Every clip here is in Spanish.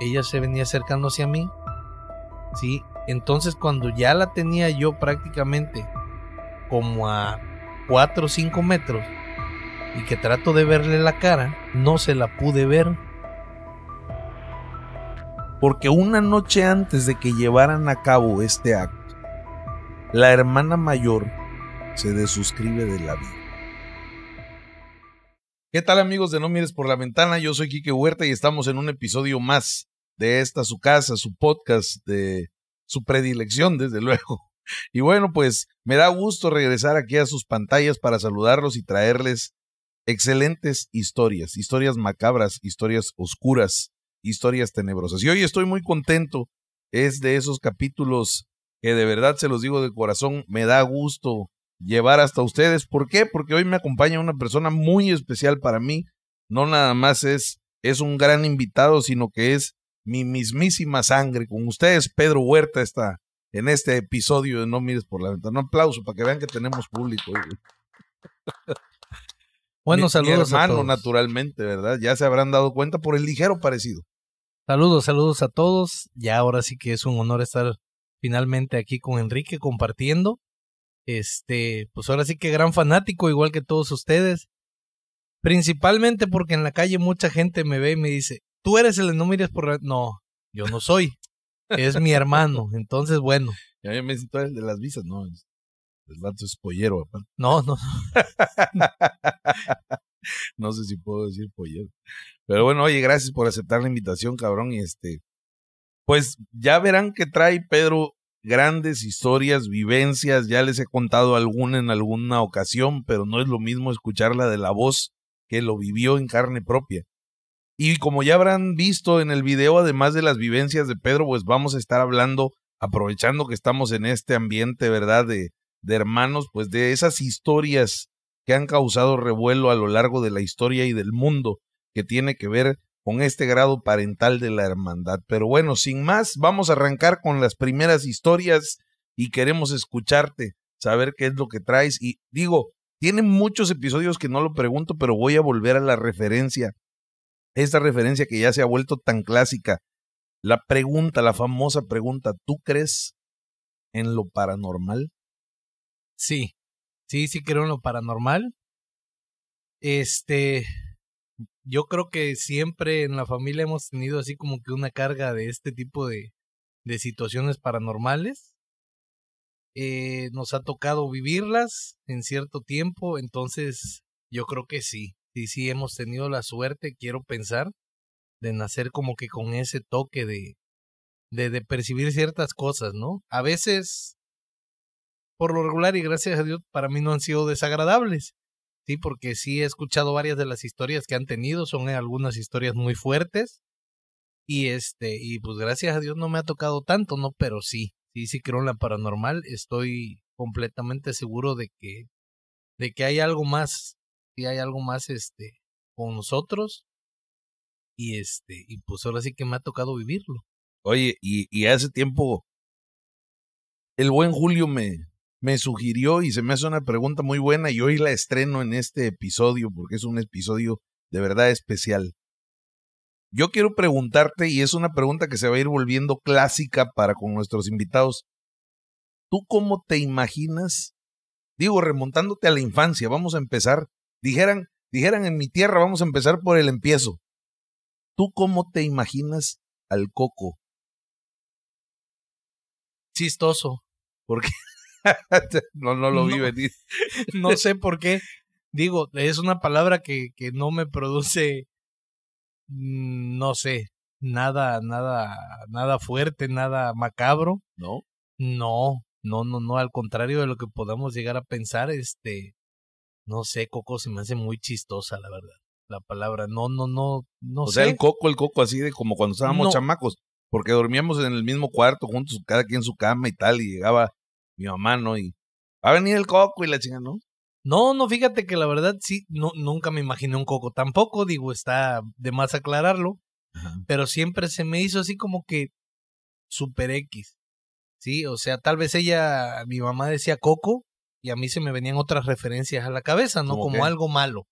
ella se venía acercando hacia mí, ¿sí? Entonces cuando ya la tenía yo prácticamente como a 4 o 5 metros y que trato de verle la cara, no se la pude ver. Porque una noche antes de que llevaran a cabo este acto, la hermana mayor se desuscribe de la vida. ¿Qué tal amigos de No Mires por la Ventana? Yo soy Quique Huerta y estamos en un episodio más de esta su casa, su podcast de su predilección, desde luego. Y bueno, pues me da gusto regresar aquí a sus pantallas para saludarlos y traerles excelentes historias, historias macabras, historias oscuras, historias tenebrosas. Y hoy estoy muy contento, es de esos capítulos que de verdad se los digo de corazón, me da gusto llevar hasta ustedes. ¿Por qué? Porque hoy me acompaña una persona muy especial para mí. No nada más es, es un gran invitado, sino que es mi mismísima sangre. Con ustedes, Pedro Huerta está en este episodio de No Mires por la Ventana. Un aplauso para que vean que tenemos público. Bueno, saludos. hermano, a naturalmente, ¿verdad? Ya se habrán dado cuenta por el ligero parecido. Saludos, saludos a todos. Ya ahora sí que es un honor estar finalmente aquí con Enrique compartiendo. Este, pues ahora sí que gran fanático, igual que todos ustedes. Principalmente porque en la calle mucha gente me ve y me dice, tú eres el de no mires por... No, yo no soy. Es mi hermano. Entonces, bueno. Ya me siento el de las visas, no. El vato es pollero, papá. No, no. no sé si puedo decir pollero. Pero bueno, oye, gracias por aceptar la invitación, cabrón. Y este, pues ya verán que trae Pedro grandes historias, vivencias. Ya les he contado alguna en alguna ocasión, pero no es lo mismo escucharla de la voz que lo vivió en carne propia. Y como ya habrán visto en el video, además de las vivencias de Pedro, pues vamos a estar hablando, aprovechando que estamos en este ambiente, ¿verdad? De, de hermanos, pues de esas historias que han causado revuelo a lo largo de la historia y del mundo, que tiene que ver con este grado parental de la hermandad. Pero bueno, sin más, vamos a arrancar con las primeras historias y queremos escucharte, saber qué es lo que traes. Y digo, tiene muchos episodios que no lo pregunto, pero voy a volver a la referencia esta referencia que ya se ha vuelto tan clásica. La pregunta, la famosa pregunta, ¿tú crees en lo paranormal? Sí, sí, sí creo en lo paranormal. Este, yo creo que siempre en la familia hemos tenido así como que una carga de este tipo de, de situaciones paranormales. Eh, nos ha tocado vivirlas en cierto tiempo, entonces yo creo que sí. Y sí hemos tenido la suerte, quiero pensar, de nacer como que con ese toque de, de, de percibir ciertas cosas, ¿no? A veces, por lo regular y gracias a Dios, para mí no han sido desagradables, sí, porque sí he escuchado varias de las historias que han tenido, son eh, algunas historias muy fuertes, y este, y pues gracias a Dios no me ha tocado tanto, ¿no? Pero sí, sí, sí creo en la paranormal, estoy completamente seguro de que, de que hay algo más si hay algo más este con nosotros y este y pues ahora sí que me ha tocado vivirlo. Oye, y, y hace tiempo el buen Julio me, me sugirió y se me hace una pregunta muy buena y hoy la estreno en este episodio porque es un episodio de verdad especial. Yo quiero preguntarte, y es una pregunta que se va a ir volviendo clásica para con nuestros invitados. ¿Tú cómo te imaginas? Digo, remontándote a la infancia, vamos a empezar Dijeran, dijeran en mi tierra, vamos a empezar por el empiezo. ¿Tú cómo te imaginas al coco? Chistoso. porque no, no lo vi no, no sé por qué. Digo, es una palabra que, que no me produce, mm, no sé, nada, nada, nada fuerte, nada macabro. No. No, no, no, no, al contrario de lo que podamos llegar a pensar, este, no sé, coco se me hace muy chistosa, la verdad. La palabra, no, no, no, no sé. O sea, el coco, el coco así de como cuando estábamos chamacos, porque dormíamos en el mismo cuarto juntos, cada quien en su cama y tal, y llegaba mi mamá, ¿no? Y va a venir el coco y la chinga, ¿no? No, no, fíjate que la verdad sí, no, nunca me imaginé un coco tampoco, digo, está de más aclararlo, pero siempre se me hizo así como que super X, ¿sí? O sea, tal vez ella, mi mamá decía coco, y a mí se me venían otras referencias a la cabeza, ¿no? Como algo malo,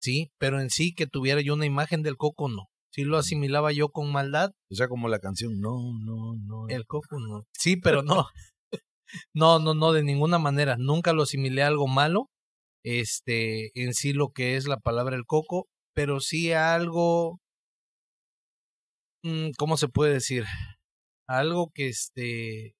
¿sí? Pero en sí que tuviera yo una imagen del coco, no. Sí lo asimilaba yo con maldad. O sea, como la canción, no, no, no. El coco, no. Sí, pero no. no, no, no, de ninguna manera. Nunca lo asimilé a algo malo, este, en sí lo que es la palabra el coco, pero sí a algo, mm, ¿cómo se puede decir? algo que este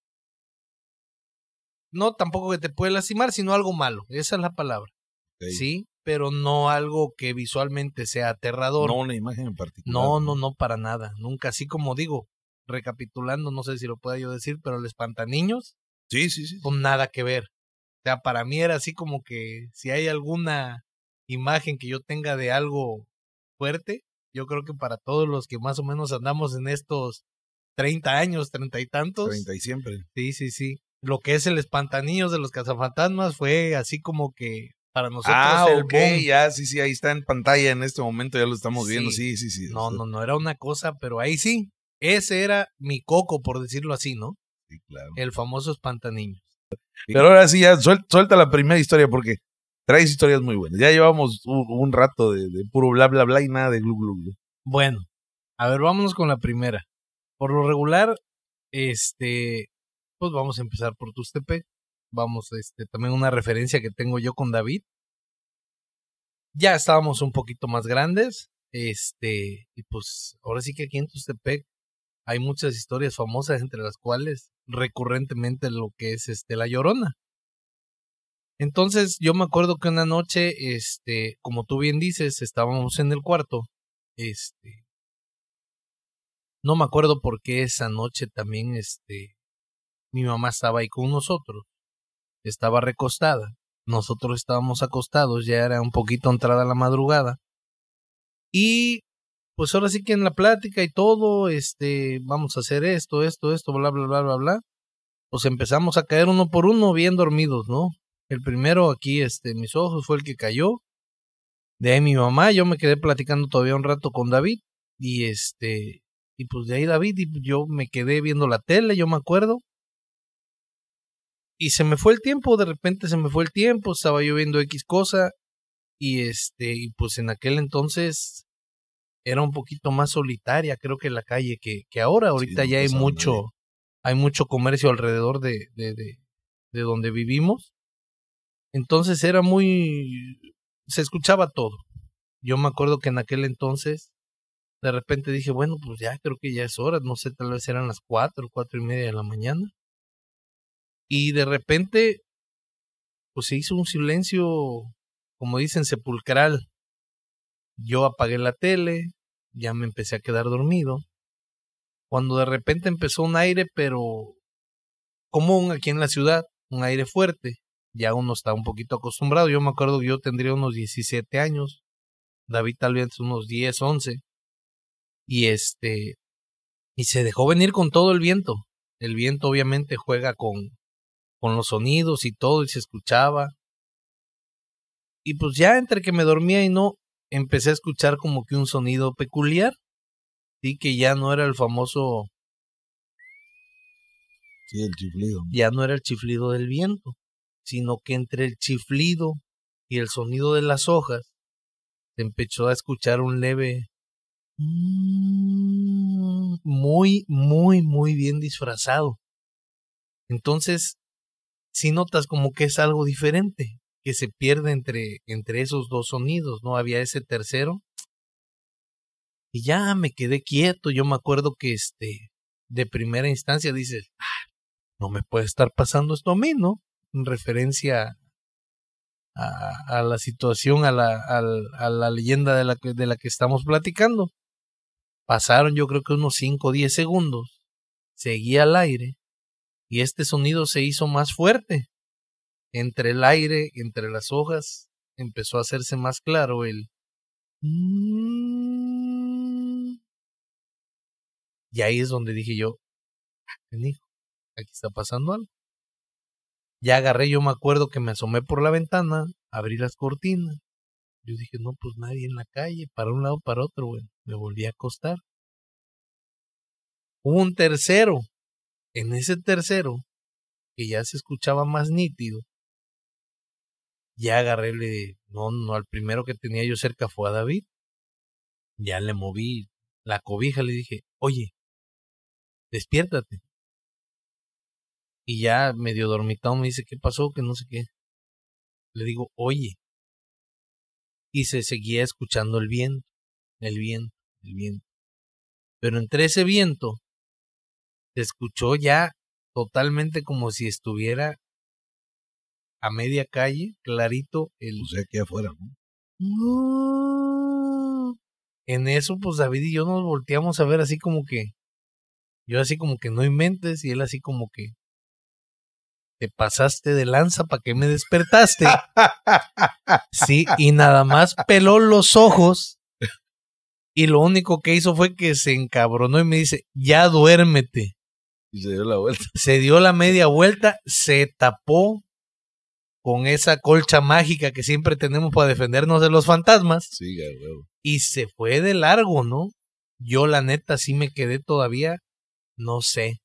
no tampoco que te puede lastimar, sino algo malo, esa es la palabra. Sí, pero no algo que visualmente sea aterrador. No una imagen en particular. No, no, no, para nada, nunca. Así como digo, recapitulando, no sé si lo pueda yo decir, pero el niños Sí, sí, sí. Con nada que ver. O sea, para mí era así como que si hay alguna imagen que yo tenga de algo fuerte, yo creo que para todos los que más o menos andamos en estos 30 años, treinta y tantos. Treinta y siempre. Sí, sí, sí lo que es el espantanillos de los cazafantasmas fue así como que para nosotros ah, el ya, sí, sí, ahí está en pantalla en este momento, ya lo estamos viendo, sí, sí, sí. No, no, no era una cosa, pero ahí sí, ese era mi coco, por decirlo así, ¿no? Sí, claro. El famoso espantanillos. Pero ahora sí, ya suelta la primera historia porque traes historias muy buenas. Ya llevamos un, rato de, puro bla, bla, bla y nada de glug glu, Bueno, a ver, vámonos con la primera. Por lo regular, este, pues vamos a empezar por Tustep Vamos, este, también una referencia que tengo yo con David. Ya estábamos un poquito más grandes, este, y pues ahora sí que aquí en tustepec hay muchas historias famosas, entre las cuales recurrentemente lo que es este La Llorona. Entonces, yo me acuerdo que una noche, este, como tú bien dices, estábamos en el cuarto. Este. No me acuerdo por qué esa noche también, este mi mamá estaba ahí con nosotros. Estaba recostada. Nosotros estábamos acostados, ya era un poquito entrada la madrugada. Y pues ahora sí que en la plática y todo, este, vamos a hacer esto, esto, esto, bla, bla, bla, bla, bla. Pues empezamos a caer uno por uno, bien dormidos, ¿no? El primero aquí, este, mis ojos fue el que cayó. De ahí mi mamá, yo me quedé platicando todavía un rato con David. Y este, y pues de ahí David, y pues, yo me quedé viendo la tele, yo me acuerdo y se me fue el tiempo, de repente se me fue el tiempo, estaba lloviendo X cosa y este y pues en aquel entonces era un poquito más solitaria, creo que la calle que, que ahora, ahorita ya hay mucho hay mucho comercio alrededor de, de, de, de donde vivimos. Entonces era muy se escuchaba todo. Yo me acuerdo que en aquel entonces de repente dije, bueno, pues ya creo que ya es hora, no sé, tal vez eran las cuatro, cuatro y media de la mañana y de repente, pues se hizo un silencio, como dicen, sepulcral. Yo apagué la tele, ya me empecé a quedar dormido. Cuando de repente empezó un aire, pero común aquí en la ciudad, un aire fuerte. Ya uno está un poquito acostumbrado. Yo me acuerdo que yo tendría unos 17 años, David tal vez unos 10, 11. Y este, y se dejó venir con todo el viento. El viento obviamente juega con, con los sonidos y todo, y se escuchaba. Y pues ya entre que me dormía y no, empecé a escuchar como que un sonido peculiar, y que ya no era el famoso... Sí, el Ya no era el chiflido del viento, sino que entre el chiflido y el sonido de las hojas, se empezó a escuchar un leve... Muy, muy, muy bien disfrazado. Entonces, si notas como que es algo diferente, que se pierde entre, entre esos dos sonidos, ¿no? Había ese tercero. Y ya me quedé quieto, yo me acuerdo que este, de primera instancia dices, ah, no me puede estar pasando esto a mí, ¿no? En referencia a, a la situación, a la, a, a la leyenda de la, que, de la que estamos platicando. Pasaron yo creo que unos 5 o 10 segundos, seguía al aire y este sonido se hizo más fuerte. Entre el aire, entre las hojas, empezó a hacerse más claro el... Mm". Y ahí es donde dije yo, ah, aquí está pasando algo. Ya agarré, yo me acuerdo que me asomé por la ventana, abrí las cortinas. Yo dije, no, pues nadie en la calle, para un lado, para otro, güey. Me volví a acostar. Hubo un tercero en ese tercero, que ya se escuchaba más nítido, ya agarréle, no, no, al primero que tenía yo cerca fue a David. Ya le moví la cobija, le dije, oye, despiértate. Y ya medio dormitado me dice, ¿qué pasó? Que no sé qué. Le digo, oye. Y se seguía escuchando el viento, el viento, el viento. Pero entre ese viento se escuchó ya totalmente como si estuviera a media calle, clarito. El... sea, pues, aquí afuera, En eso, pues David y yo nos volteamos a ver así como que. Yo así como que no inventes y él así como que. Te pasaste de lanza para que me despertaste. sí, y nada más peló los ojos. Y lo único que hizo fue que se encabronó y me dice, ya duérmete se dio la vuelta. Se dio la media vuelta, se tapó con esa colcha mágica que siempre tenemos para defendernos de los fantasmas. Y se fue de largo, ¿no? Yo la neta sí me quedé todavía, no sé,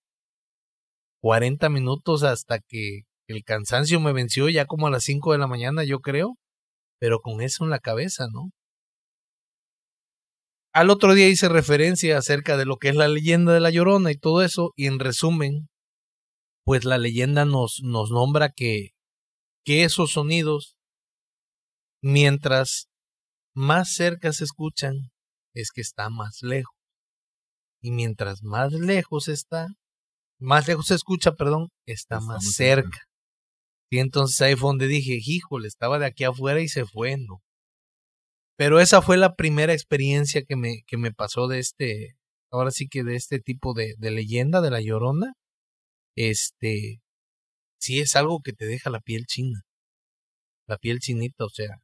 40 minutos hasta que el cansancio me venció ya como a las 5 de la mañana, yo creo, pero con eso en la cabeza, ¿no? Al otro día hice referencia acerca de lo que es la leyenda de la Llorona y todo eso, y en resumen, pues la leyenda nos, nos nombra que, que esos sonidos, mientras más cerca se escuchan, es que está más lejos. Y mientras más lejos está, más lejos se escucha, perdón, está, más cerca. cerca. Y entonces ahí fue donde dije, híjole, estaba de aquí afuera y se fue, ¿no? Pero esa fue la primera experiencia que me, que me pasó de este, ahora sí que de este tipo de, de leyenda de la llorona. Este, sí es algo que te deja la piel china, la piel chinita, o sea,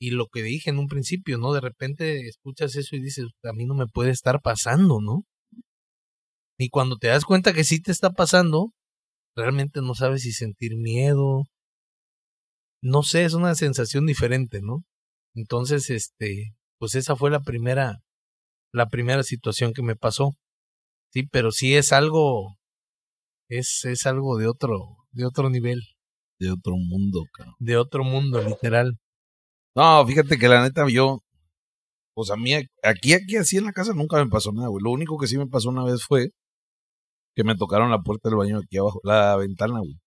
y lo que dije en un principio, ¿no? De repente escuchas eso y dices, a mí no me puede estar pasando, ¿no? Y cuando te das cuenta que sí te está pasando, realmente no sabes si sentir miedo. No sé, es una sensación diferente, ¿no? Entonces, este, pues esa fue la primera, la primera situación que me pasó. Sí, pero sí es algo, es, es algo de otro, de otro nivel. De otro mundo, cabrón. De otro mundo, literal. No, fíjate que la neta yo, pues a mí aquí, aquí así en la casa nunca me pasó nada, güey. Lo único que sí me pasó una vez fue que me tocaron la puerta del baño aquí abajo, la ventana, güey.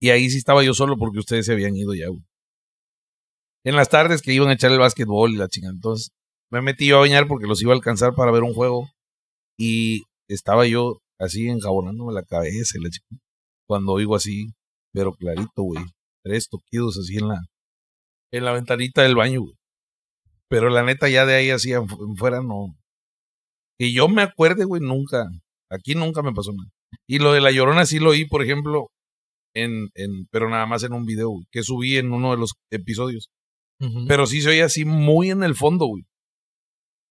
Y ahí sí estaba yo solo porque ustedes se habían ido ya, güey en las tardes que iban a echar el básquetbol y la chingada. Entonces me metí yo a bañar porque los iba a alcanzar para ver un juego y estaba yo así enjabonándome la cabeza la cuando oigo así, pero clarito, güey. Tres toquidos así en la, en la ventanita del baño, güey. Pero la neta ya de ahí así fuera no. Que yo me acuerde, güey, nunca. Aquí nunca me pasó nada. Y lo de la llorona sí lo oí, por ejemplo, en, en, pero nada más en un video que subí en uno de los episodios pero sí se oía así muy en el fondo, güey.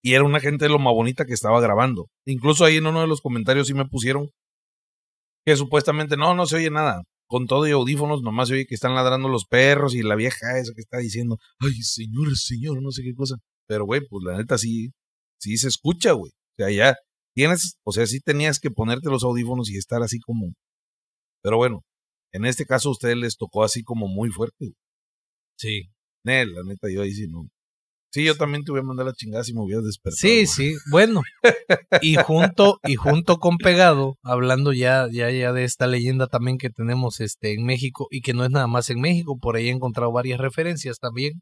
Y era una gente lo más Bonita que estaba grabando. Incluso ahí en uno de los comentarios sí me pusieron que supuestamente no, no se oye nada. Con todo y audífonos, nomás se oye que están ladrando los perros y la vieja esa que está diciendo, ay, señor, señor, no sé qué cosa. Pero, güey, pues la neta sí, sí se escucha, güey. O sea, ya tienes, o sea, sí tenías que ponerte los audífonos y estar así como. Pero bueno, en este caso a ustedes les tocó así como muy fuerte. Sí, Nel, la neta, yo ahí sí no. Sí, yo también te voy a mandar la chingada si me hubieras despertado. Sí, sí, bueno. Y junto, y junto con Pegado, hablando ya, ya, ya de esta leyenda también que tenemos este en México, y que no es nada más en México, por ahí he encontrado varias referencias también.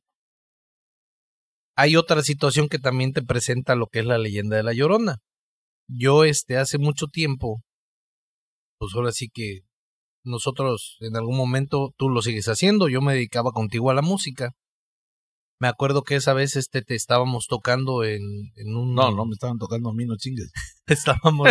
Hay otra situación que también te presenta lo que es la leyenda de la llorona. Yo, este, hace mucho tiempo, pues ahora sí que nosotros en algún momento tú lo sigues haciendo, yo me dedicaba contigo a la música me acuerdo que esa vez este te estábamos tocando en, en un. No, no me estaban tocando a mí, no chingues. estábamos,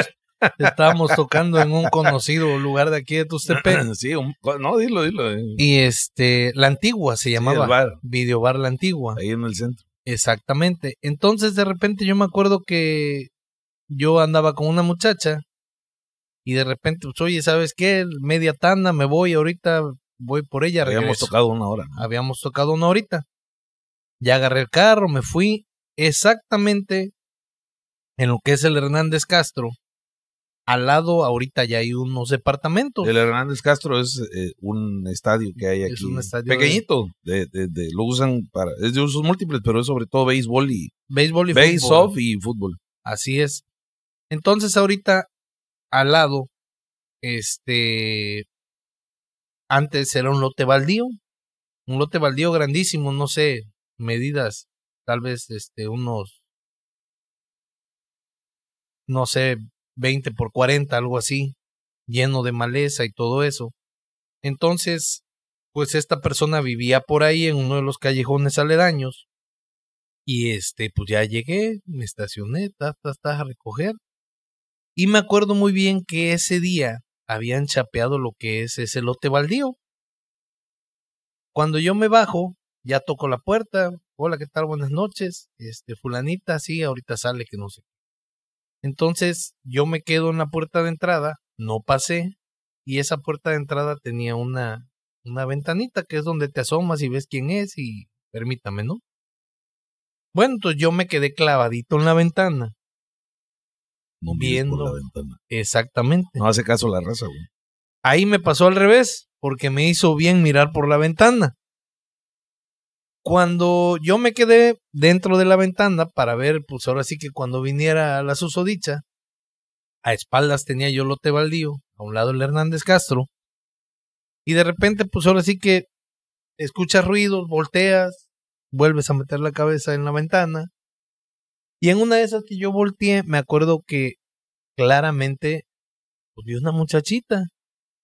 estábamos tocando en un conocido lugar de aquí de Tuxtepec. sí, no, dilo, dilo. Eh. Y este, la antigua se llamaba. Videobar La Antigua. Ahí en el centro. Exactamente. Entonces, de repente, yo me acuerdo que yo andaba con una muchacha y de repente, pues, oye, ¿sabes qué? Media tanda, me voy ahorita, voy por ella. Habíamos tocado una hora. Habíamos tocado una horita. Ya agarré el carro, me fui exactamente en lo que es el Hernández Castro. Al lado ahorita ya hay unos departamentos. El Hernández Castro es eh, un estadio que hay aquí. pequeñito. De... lo usan para... Es de usos múltiples, pero es sobre todo béisbol y... Béisbol y fútbol. Off y fútbol. Así es. Entonces ahorita al lado, este... Antes era un lote baldío. Un lote baldío grandísimo, no sé, medidas, tal vez este unos no sé, 20 por 40, algo así, lleno de maleza y todo eso. Entonces, pues esta persona vivía por ahí en uno de los callejones aledaños. Y este, pues ya llegué, me estacioné, hasta a recoger. Y me acuerdo muy bien que ese día habían chapeado lo que es ese lote baldío. Cuando yo me bajo, ya tocó la puerta, hola, ¿qué tal? Buenas noches, este, fulanita, sí, ahorita sale, que no sé. Entonces yo me quedo en la puerta de entrada, no pasé, y esa puerta de entrada tenía una, una ventanita que es donde te asomas y ves quién es y permítame, ¿no? Bueno, entonces yo me quedé clavadito en la ventana. No viendo. la ventana. Exactamente. No hace caso la raza, güey. Ahí me pasó al revés, porque me hizo bien mirar por la ventana. Cuando yo me quedé dentro de la ventana para ver, pues ahora sí que cuando viniera la susodicha, a espaldas tenía yo lote baldío, a un lado el Hernández Castro, y de repente, pues ahora sí que escuchas ruidos, volteas, vuelves a meter la cabeza en la ventana, y en una de esas que yo volteé, me acuerdo que claramente pues, vi una muchachita,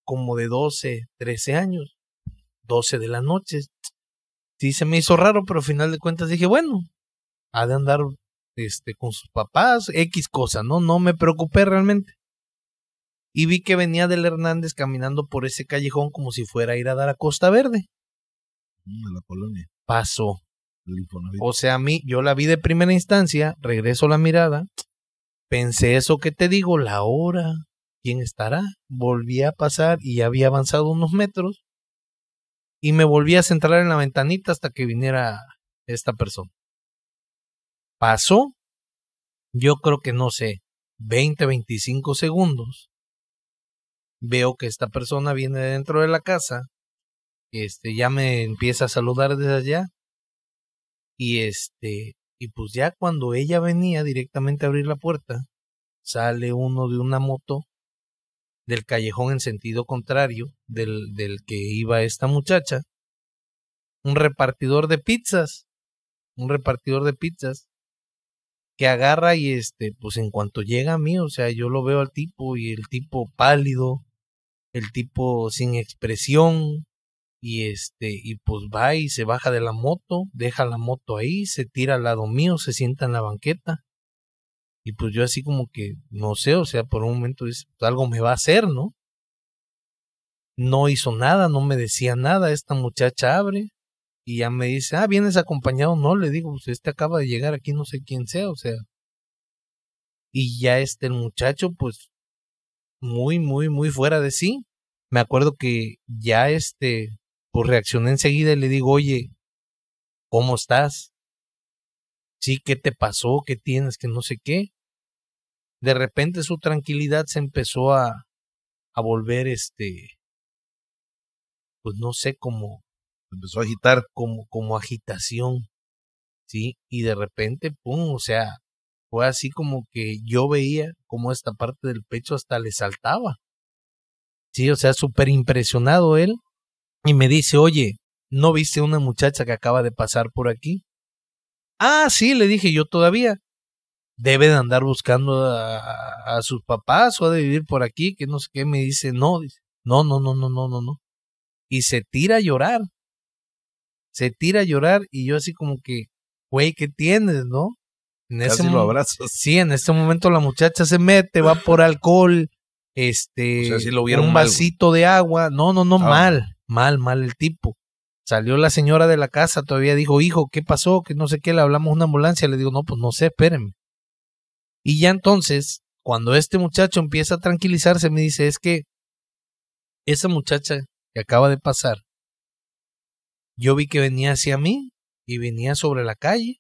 como de 12, 13 años, 12 de la noche, sí se me hizo raro, pero al final de cuentas dije, bueno, ha de andar este, con sus papás, X cosa, ¿no? No me preocupé realmente. Y vi que venía del Hernández caminando por ese callejón como si fuera a ir a dar a Costa Verde. Mm, a la colonia. Pasó. O sea, a mí, yo la vi de primera instancia, regreso la mirada, pensé eso que te digo, la hora, ¿quién estará? Volví a pasar y ya había avanzado unos metros y me volví a centrar en la ventanita hasta que viniera esta persona. Pasó, yo creo que no sé, 20, 25 segundos. Veo que esta persona viene dentro de la casa, este ya me empieza a saludar desde allá y este y pues ya cuando ella venía directamente a abrir la puerta, sale uno de una moto del callejón en sentido contrario del, del que iba esta muchacha, un repartidor de pizzas, un repartidor de pizzas, que agarra y este, pues en cuanto llega a mí, o sea, yo lo veo al tipo y el tipo pálido, el tipo sin expresión y este, y pues va y se baja de la moto, deja la moto ahí, se tira al lado mío, se sienta en la banqueta y pues yo así como que, no sé, o sea, por un momento dice, pues, algo me va a hacer, ¿no? No hizo nada, no me decía nada, esta muchacha abre y ya me dice, ah, vienes acompañado, no, le digo, pues este acaba de llegar aquí, no sé quién sea, o sea. Y ya este el muchacho, pues, muy, muy, muy fuera de sí. Me acuerdo que ya este, pues reaccioné enseguida y le digo, oye, ¿cómo estás? sí, ¿qué te pasó? ¿Qué tienes? Que no sé qué. De repente su tranquilidad se empezó a, a volver, este, pues no sé, cómo empezó a agitar como, como agitación, ¿sí? Y de repente, pum, o sea, fue así como que yo veía como esta parte del pecho hasta le saltaba. Sí, o sea, súper impresionado él. Y me dice, oye, ¿no viste una muchacha que acaba de pasar por aquí? Ah, sí, le dije yo todavía. Debe de andar buscando a, sus papás o ha de vivir por aquí, que no sé qué. Me dice, no, dice, no, no, no, no, no, no, no. Y se tira a llorar. Se tira a llorar y yo así como que, güey, ¿qué tienes, no? En Casi ese lo Sí, en este momento la muchacha se mete, va por alcohol, este, un vasito de agua. No, no, no, ah. mal, mal, mal el tipo. Salió la señora de la casa, todavía dijo, hijo, ¿qué pasó? Que no sé qué, le hablamos una ambulancia. Le digo, no, pues no sé, espérenme. Y ya entonces, cuando este muchacho empieza a tranquilizarse, me dice, es que esa muchacha que acaba de pasar, yo vi que venía hacia mí y venía sobre la calle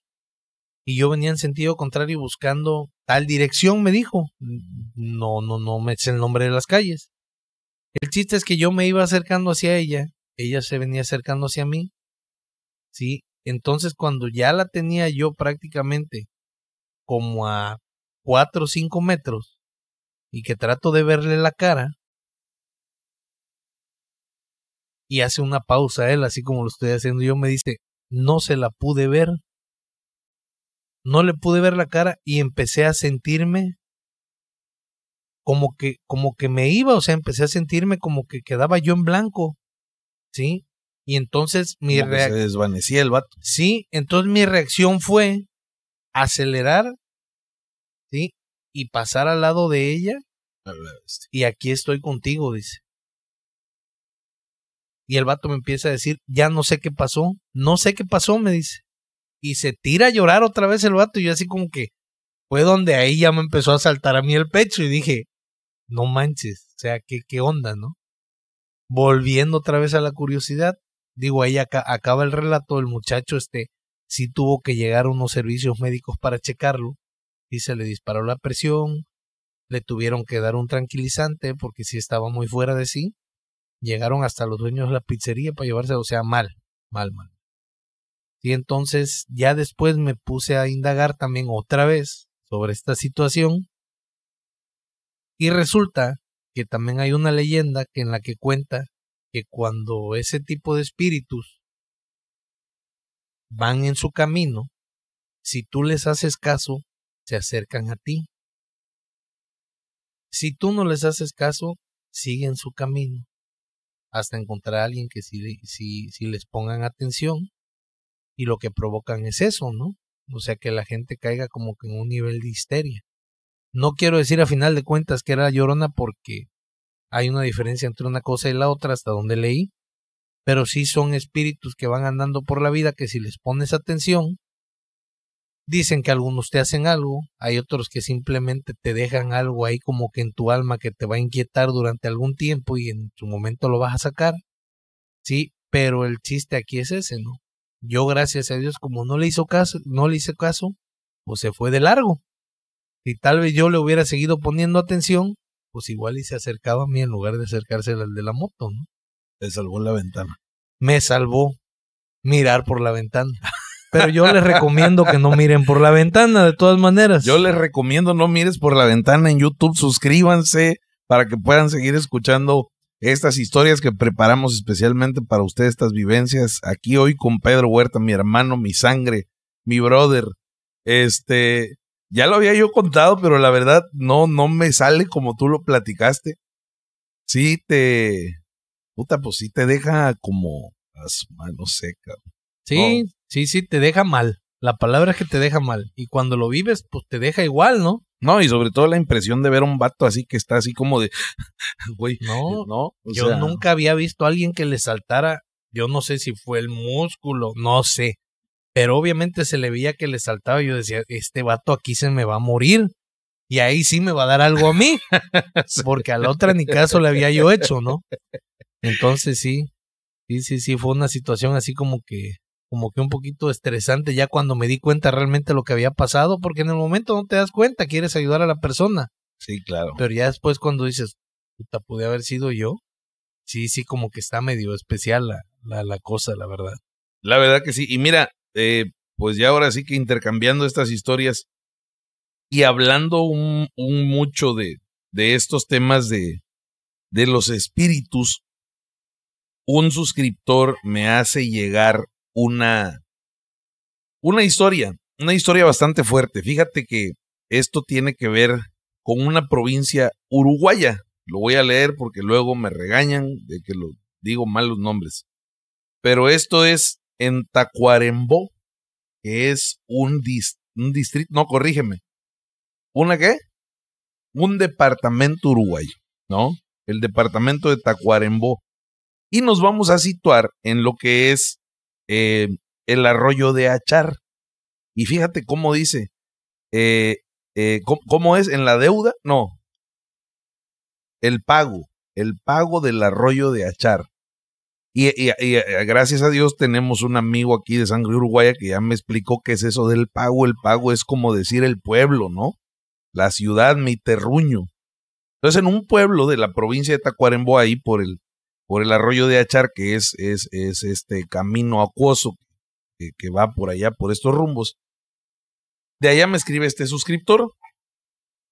y yo venía en sentido contrario buscando tal dirección, me dijo. No, no, no me es el nombre de las calles. El chiste es que yo me iba acercando hacia ella ella se venía acercando hacia mí, ¿sí? Entonces cuando ya la tenía yo prácticamente como a 4 o 5 metros y que trato de verle la cara, y hace una pausa él, así como lo estoy haciendo yo, me dice, no se la pude ver, no le pude ver la cara y empecé a sentirme como que, como que me iba, o sea, empecé a sentirme como que quedaba yo en blanco. ¿sí? Y entonces mi reacción... Se desvanecía el vato. Sí, entonces mi reacción fue acelerar, ¿sí? Y pasar al lado de ella. Y aquí estoy contigo, dice. Y el vato me empieza a decir, ya no sé qué pasó, no sé qué pasó, me dice. Y se tira a llorar otra vez el vato. Y yo así como que fue donde ahí ya me empezó a saltar a mí el pecho y dije, no manches, o sea, qué, qué onda, ¿no? volviendo otra vez a la curiosidad, digo, ahí acaba el relato, el muchacho este sí tuvo que llegar a unos servicios médicos para checarlo y se le disparó la presión, le tuvieron que dar un tranquilizante porque sí estaba muy fuera de sí, llegaron hasta los dueños de la pizzería para llevárselo, o sea, mal, mal, mal. Y entonces ya después me puse a indagar también otra vez sobre esta situación y resulta que también hay una leyenda que en la que cuenta que cuando ese tipo de espíritus van en su camino, si tú les haces caso, se acercan a ti. Si tú no les haces caso, siguen su camino hasta encontrar a alguien que si, si les pongan atención y lo que provocan es eso, ¿no? O sea, que la gente caiga como que en un nivel de histeria. No quiero decir a final de cuentas que era llorona porque hay una diferencia entre una cosa y la otra hasta donde leí, pero sí son espíritus que van andando por la vida que si les pones atención, dicen que algunos te hacen algo, hay otros que simplemente te dejan algo ahí como que en tu alma que te va a inquietar durante algún tiempo y en su momento lo vas a sacar, sí, pero el chiste aquí es ese, ¿no? Yo gracias a Dios como no le hizo caso, no le hice caso, pues se fue de largo. Si tal vez yo le hubiera seguido poniendo atención, pues igual y se acercaba a mí en lugar de acercarse al de la moto, ¿no? Se salvó la ventana. Me salvó mirar por la ventana. Pero yo les recomiendo que no miren por la ventana, de todas maneras. Yo les recomiendo no mires por la ventana en YouTube, suscríbanse para que puedan seguir escuchando estas historias que preparamos especialmente para ustedes, estas vivencias. Aquí hoy con Pedro Huerta, mi hermano, mi sangre, mi brother. Este, ya lo había yo contado, pero la verdad no, no me sale como tú lo platicaste. Sí te... Puta, pues sí te deja como las manos secas. Sí, sí, sí, te deja mal. La palabra es que te deja mal. Y cuando lo vives, pues te deja igual, ¿no? No, y sobre todo la impresión de ver un vato así que está así como de, güey, no, no. yo nunca había visto a alguien que le saltara, yo no sé si fue el músculo, no sé, pero obviamente se le veía que le saltaba y yo decía, este vato aquí se me va a morir. Y ahí sí me va a dar algo a mí, porque a la otra ni caso le había yo hecho, ¿no? Entonces sí, sí, sí, sí, fue una situación así como que, como que un poquito estresante ya cuando me di cuenta realmente lo que había pasado, porque en el momento no te das cuenta, quieres ayudar a la persona. Sí, claro. Pero ya después cuando dices, puta, pude haber sido yo, sí, sí, como que está medio especial la, la cosa, la verdad. La verdad que sí. Y mira, este, pues ya ahora sí que intercambiando estas historias y hablando un, mucho de, estos temas de, los espíritus, un suscriptor me hace llegar una, una historia, una historia bastante fuerte. Fíjate que esto tiene que ver con una provincia uruguaya. Lo voy a leer porque luego me regañan de que lo digo mal los nombres. Pero esto es en Tacuarembó, que es un, distrito, no, corrígeme, ¿una qué? Un departamento uruguayo, ¿no? El departamento de Tacuarembó. Y nos vamos a situar en lo que es eh, el arroyo de Achar. Y fíjate cómo dice, eh, eh, ¿cómo es? ¿En la deuda? No. El pago, el pago del arroyo de Achar. Y, eh, gracias a Dios tenemos un amigo aquí de sangre uruguaya que ya me explicó qué es eso del pago. El pago es como decir el pueblo, ¿no? La ciudad, mi terruño. Entonces, en un pueblo de la provincia de Tacuarembó, ahí por el, por el arroyo de Achar, que es, es, este camino acuoso que, que va por allá, por estos rumbos, de allá me escribe este suscriptor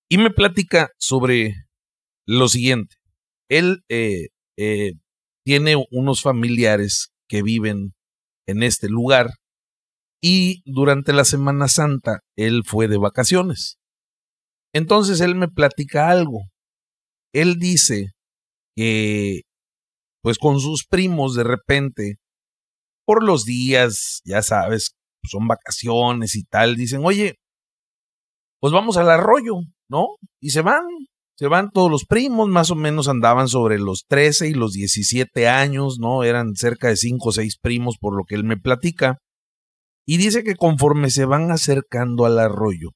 y me platica sobre lo siguiente. Él eh, eh, tiene unos familiares que viven en este lugar y durante la Semana Santa él fue de vacaciones. Entonces él me platica algo. Él dice que pues con sus primos de repente, por los días, ya sabes, son vacaciones y tal, dicen, oye, pues vamos al arroyo, ¿no? Y se van se van todos los primos, más o menos andaban sobre los 13 y los 17 años, ¿no? Eran cerca de 5 o 6 primos por lo que él me platica. Y dice que conforme se van acercando al arroyo,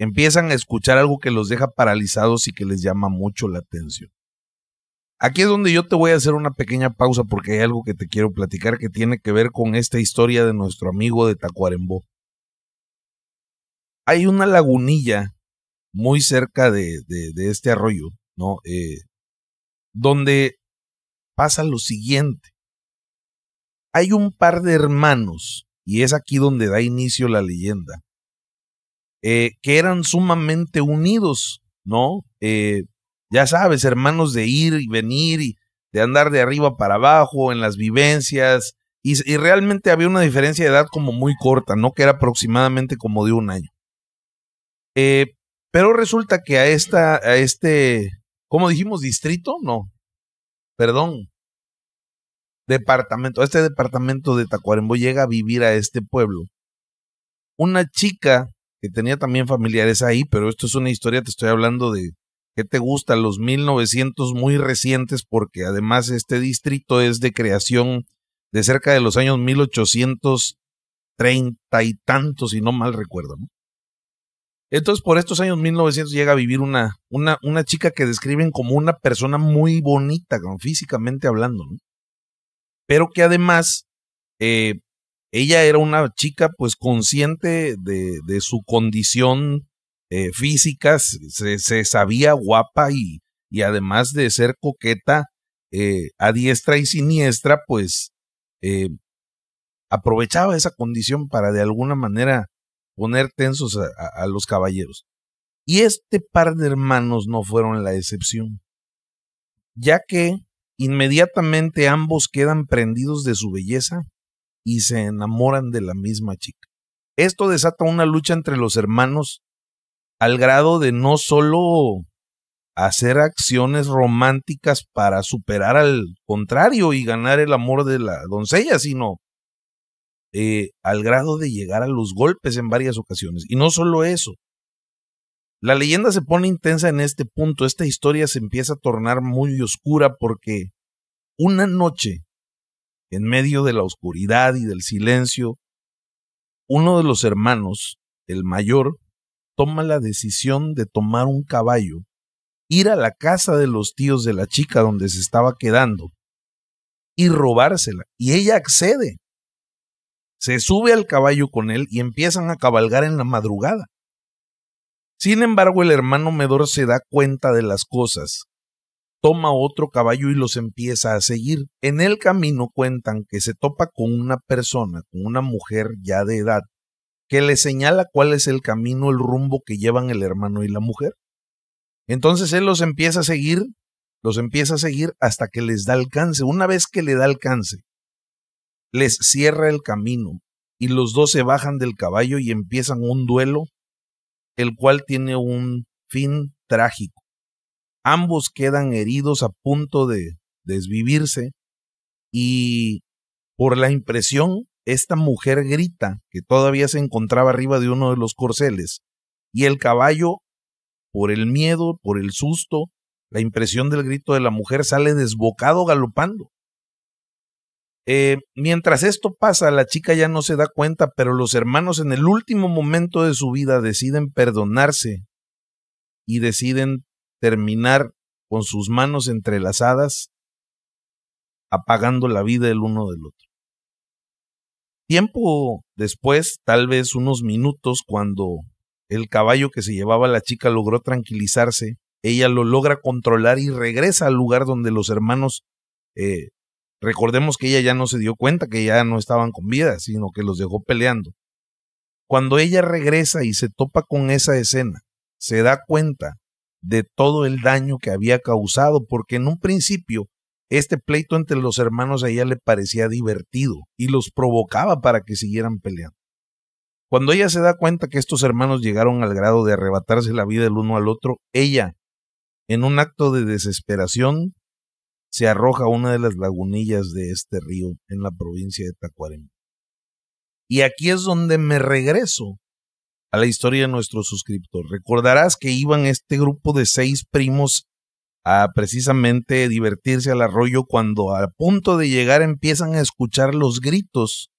empiezan a escuchar algo que los deja paralizados y que les llama mucho la atención. Aquí es donde yo te voy a hacer una pequeña pausa porque hay algo que te quiero platicar que tiene que ver con esta historia de nuestro amigo de Tacuarembó. Hay una lagunilla muy cerca de, este arroyo, ¿no? Eh, donde pasa lo siguiente. Hay un par de hermanos, y es aquí donde da inicio la leyenda, eh, que eran sumamente unidos, ¿no? Eh, ya sabes, hermanos de ir y venir y de andar de arriba para abajo en las vivencias, y, realmente había una diferencia de edad como muy corta, ¿no? Que era aproximadamente como de un año. Pero resulta que a esta, a este, ¿cómo dijimos? Distrito, no. Perdón. Departamento, a este departamento de Tacuarembó llega a vivir a este pueblo. Una chica que tenía también familiares ahí, pero esto es una historia, te estoy hablando de que te gusta? Los 1900 muy recientes, porque además este distrito es de creación de cerca de los años 1830 y tantos, si no mal recuerdo. ¿no? Entonces, por estos años 1900 llega a vivir una, una, una chica que describen como una persona muy bonita, físicamente hablando, ¿no? Pero que además, eh, ella era una chica pues consciente de, su condición eh, física, se, se, sabía guapa y, y, además de ser coqueta eh, a diestra y siniestra, pues aprovechaba esa condición para de alguna manera poner tensos a, los caballeros. Y este par de hermanos no fueron la excepción, ya que inmediatamente ambos quedan prendidos de su belleza y se enamoran de la misma chica. Esto desata una lucha entre los hermanos al grado de no solo hacer acciones románticas para superar al contrario y ganar el amor de la doncella, sino eh, al grado de llegar a los golpes en varias ocasiones. Y no solo eso. La leyenda se pone intensa en este punto. Esta historia se empieza a tornar muy oscura porque una noche, en medio de la oscuridad y del silencio, uno de los hermanos, el mayor, toma la decisión de tomar un caballo, ir a la casa de los tíos de la chica donde se estaba quedando y robársela. Y ella accede se sube al caballo con él y empiezan a cabalgar en la madrugada. Sin embargo, el hermano Medor se da cuenta de las cosas, toma otro caballo y los empieza a seguir. En el camino cuentan que se topa con una persona, con una mujer ya de edad, que le señala cuál es el camino, el rumbo que llevan el hermano y la mujer. Entonces él los empieza a seguir, los empieza a seguir hasta que les da alcance. Una vez que le da alcance, les cierra el camino y los dos se bajan del caballo y empiezan un duelo, el cual tiene un fin trágico. Ambos quedan heridos a punto de desvivirse y por la impresión, esta mujer grita que todavía se encontraba arriba de uno de los corceles y el caballo, por el miedo, por el susto, la impresión del grito de la mujer sale desbocado galopando eh, mientras esto pasa, la chica ya no se da cuenta, pero los hermanos en el último momento de su vida deciden perdonarse y deciden terminar con sus manos entrelazadas, apagando la vida el uno del otro. Tiempo después, tal vez unos minutos, cuando el caballo que se llevaba la chica logró tranquilizarse, ella lo logra controlar y regresa al lugar donde los hermanos eh, Recordemos que ella ya no se dio cuenta que ya no estaban con vida, sino que los dejó peleando. Cuando ella regresa y se topa con esa escena, se da cuenta de todo el daño que había causado, porque en un principio este pleito entre los hermanos a ella le parecía divertido y los provocaba para que siguieran peleando. Cuando ella se da cuenta que estos hermanos llegaron al grado de arrebatarse la vida el uno al otro, ella, en un acto de desesperación, se arroja una de las lagunillas de este río en la provincia de Tacuarem. Y aquí es donde me regreso a la historia de nuestro suscriptor. Recordarás que iban este grupo de seis primos a precisamente divertirse al arroyo cuando a punto de llegar empiezan a escuchar los gritos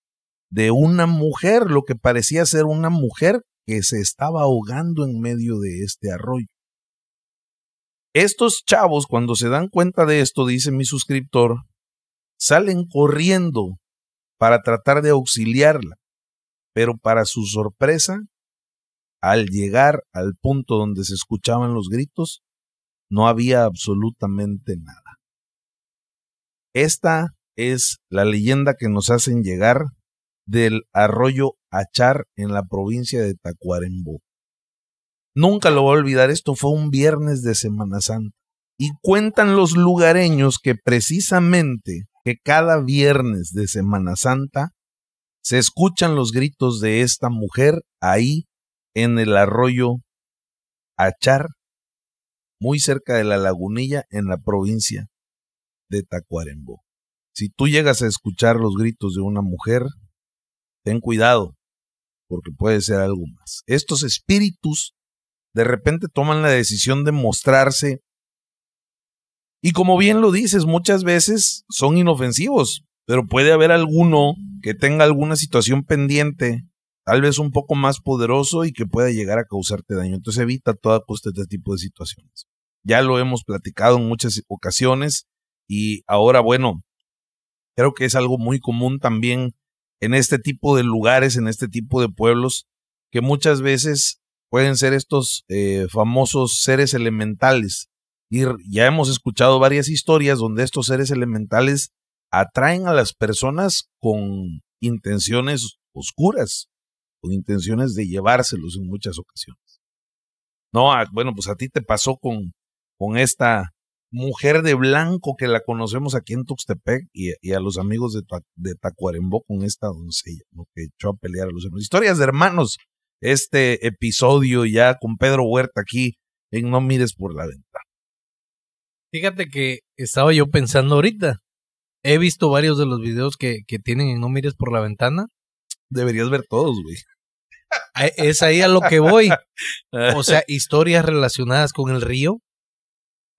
de una mujer, lo que parecía ser una mujer que se estaba ahogando en medio de este arroyo. Estos chavos, cuando se dan cuenta de esto, dice mi suscriptor, salen corriendo para tratar de auxiliarla. Pero para su sorpresa, al llegar al punto donde se escuchaban los gritos, no había absolutamente nada. Esta es la leyenda que nos hacen llegar del arroyo Achar en la provincia de Tacuarembó. Nunca lo voy a olvidar, esto fue un viernes de Semana Santa. Y cuentan los lugareños que precisamente que cada viernes de Semana Santa se escuchan los gritos de esta mujer ahí en el arroyo Achar, muy cerca de la lagunilla en la provincia de Tacuarembó. Si tú llegas a escuchar los gritos de una mujer, ten cuidado, porque puede ser algo más. Estos espíritus de repente toman la decisión de mostrarse. Y como bien lo dices, muchas veces son inofensivos, pero puede haber alguno que tenga alguna situación pendiente, tal vez un poco más poderoso y que pueda llegar a causarte daño. Entonces evita a toda costa este tipo de situaciones. Ya lo hemos platicado en muchas ocasiones y ahora, bueno, creo que es algo muy común también en este tipo de lugares, en este tipo de pueblos, que muchas veces pueden ser estos eh, famosos seres elementales. Y ya hemos escuchado varias historias donde estos seres elementales atraen a las personas con intenciones oscuras, con intenciones de llevárselos en muchas ocasiones. No, ah, bueno, pues a ti te pasó con, con esta mujer de blanco que la conocemos aquí en Tuxtepec y, a los amigos de, de, Tacuarembó con esta doncella, que echó a pelear a los hermanos. Historias de hermanos este episodio ya con Pedro Huerta aquí en No Mires por la Ventana. Fíjate que estaba yo pensando ahorita. He visto varios de los videos que, que tienen en No Mires por la Ventana. Deberías ver todos, güey. Eh, es ahí a lo que voy. O sea, historias relacionadas con el río,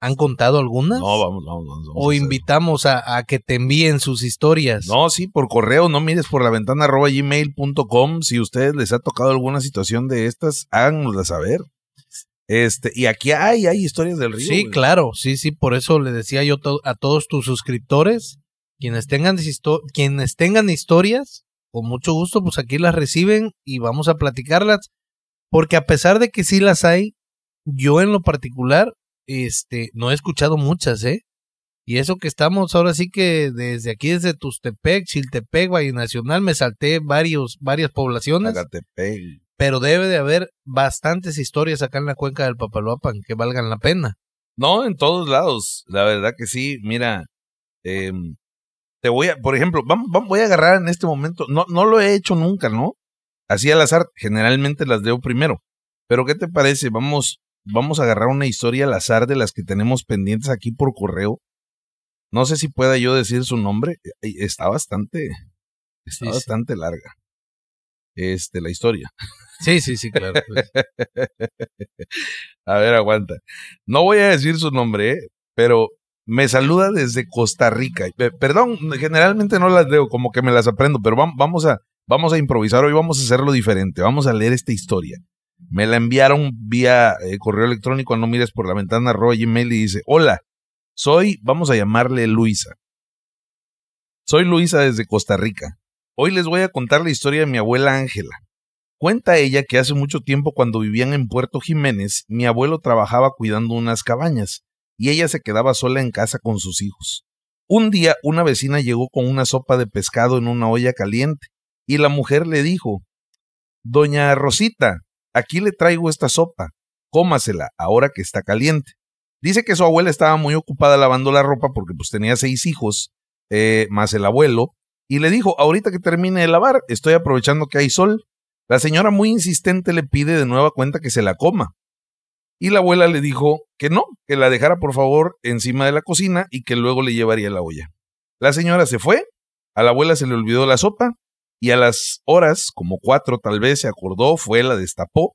¿Han contado algunas? No, vamos, vamos, o invitamos a, que te envíen sus historias. No, sí, por correo, no mires por la ventana arroba gmail.com. Si a ustedes les ha tocado alguna situación de estas, háganosla saber. Este, y aquí hay, hay historias del río. Sí, claro, sí, sí, por eso le decía yo a todos tus suscriptores, quienes tengan, quienes tengan historias, con mucho gusto, pues aquí las reciben y vamos a platicarlas, porque a pesar de que sí las hay, yo en lo particular este, no he escuchado muchas, ¿eh? Y eso que estamos ahora sí que desde aquí, desde Tustepec, Chiltepec, Valle Nacional, me salté varios, varias poblaciones. Agatepec. Pero debe de haber bastantes historias acá en la cuenca del Papaloapan que valgan la pena. No, en todos lados, la verdad que sí. Mira, em, te voy a, por ejemplo, vamos, voy a agarrar en este momento, no, no lo he hecho nunca, ¿no? Así al azar, generalmente las leo primero. Pero ¿qué te parece? Vamos vamos a agarrar una historia al azar de las que tenemos pendientes aquí por correo. No sé si pueda yo decir su nombre. Eh, eh, está bastante, está bastante larga. Este, la historia. Sí, sí, sí, claro. Pues. a ver, aguanta. No voy a decir su nombre, ¿eh? pero me saluda desde Costa Rica. Perdón, generalmente no las leo, como que me las aprendo, pero vamos a, vamos a improvisar hoy, vamos a hacerlo diferente. Vamos a leer esta historia. Me la enviaron vía eh, correo electrónico no mires por la ventana arroba gmail y dice, hola, soy, vamos a llamarle Luisa. Soy Luisa desde Costa Rica. Hoy les voy a contar la historia de mi abuela Ángela. Cuenta ella que hace mucho tiempo cuando vivían en Puerto Jiménez, mi abuelo trabajaba cuidando unas cabañas y ella se quedaba sola en casa con sus hijos. Un día una vecina llegó con una sopa de pescado en una olla caliente y la mujer le dijo, Doña Rosita, Aquí le traigo esta sopa, cómasela ahora que está caliente. Dice que su abuela estaba muy ocupada lavando la ropa porque pues tenía seis hijos, eh, más el abuelo, y le dijo, ahorita que termine de lavar, estoy aprovechando que hay sol. La señora muy insistente le pide de nueva cuenta que se la coma. Y la abuela le dijo que no, que la dejara por favor encima de la cocina y que luego le llevaría la olla. La señora se fue, a la abuela se le olvidó la sopa y a las horas, como cuatro tal vez se acordó, fue, la destapó,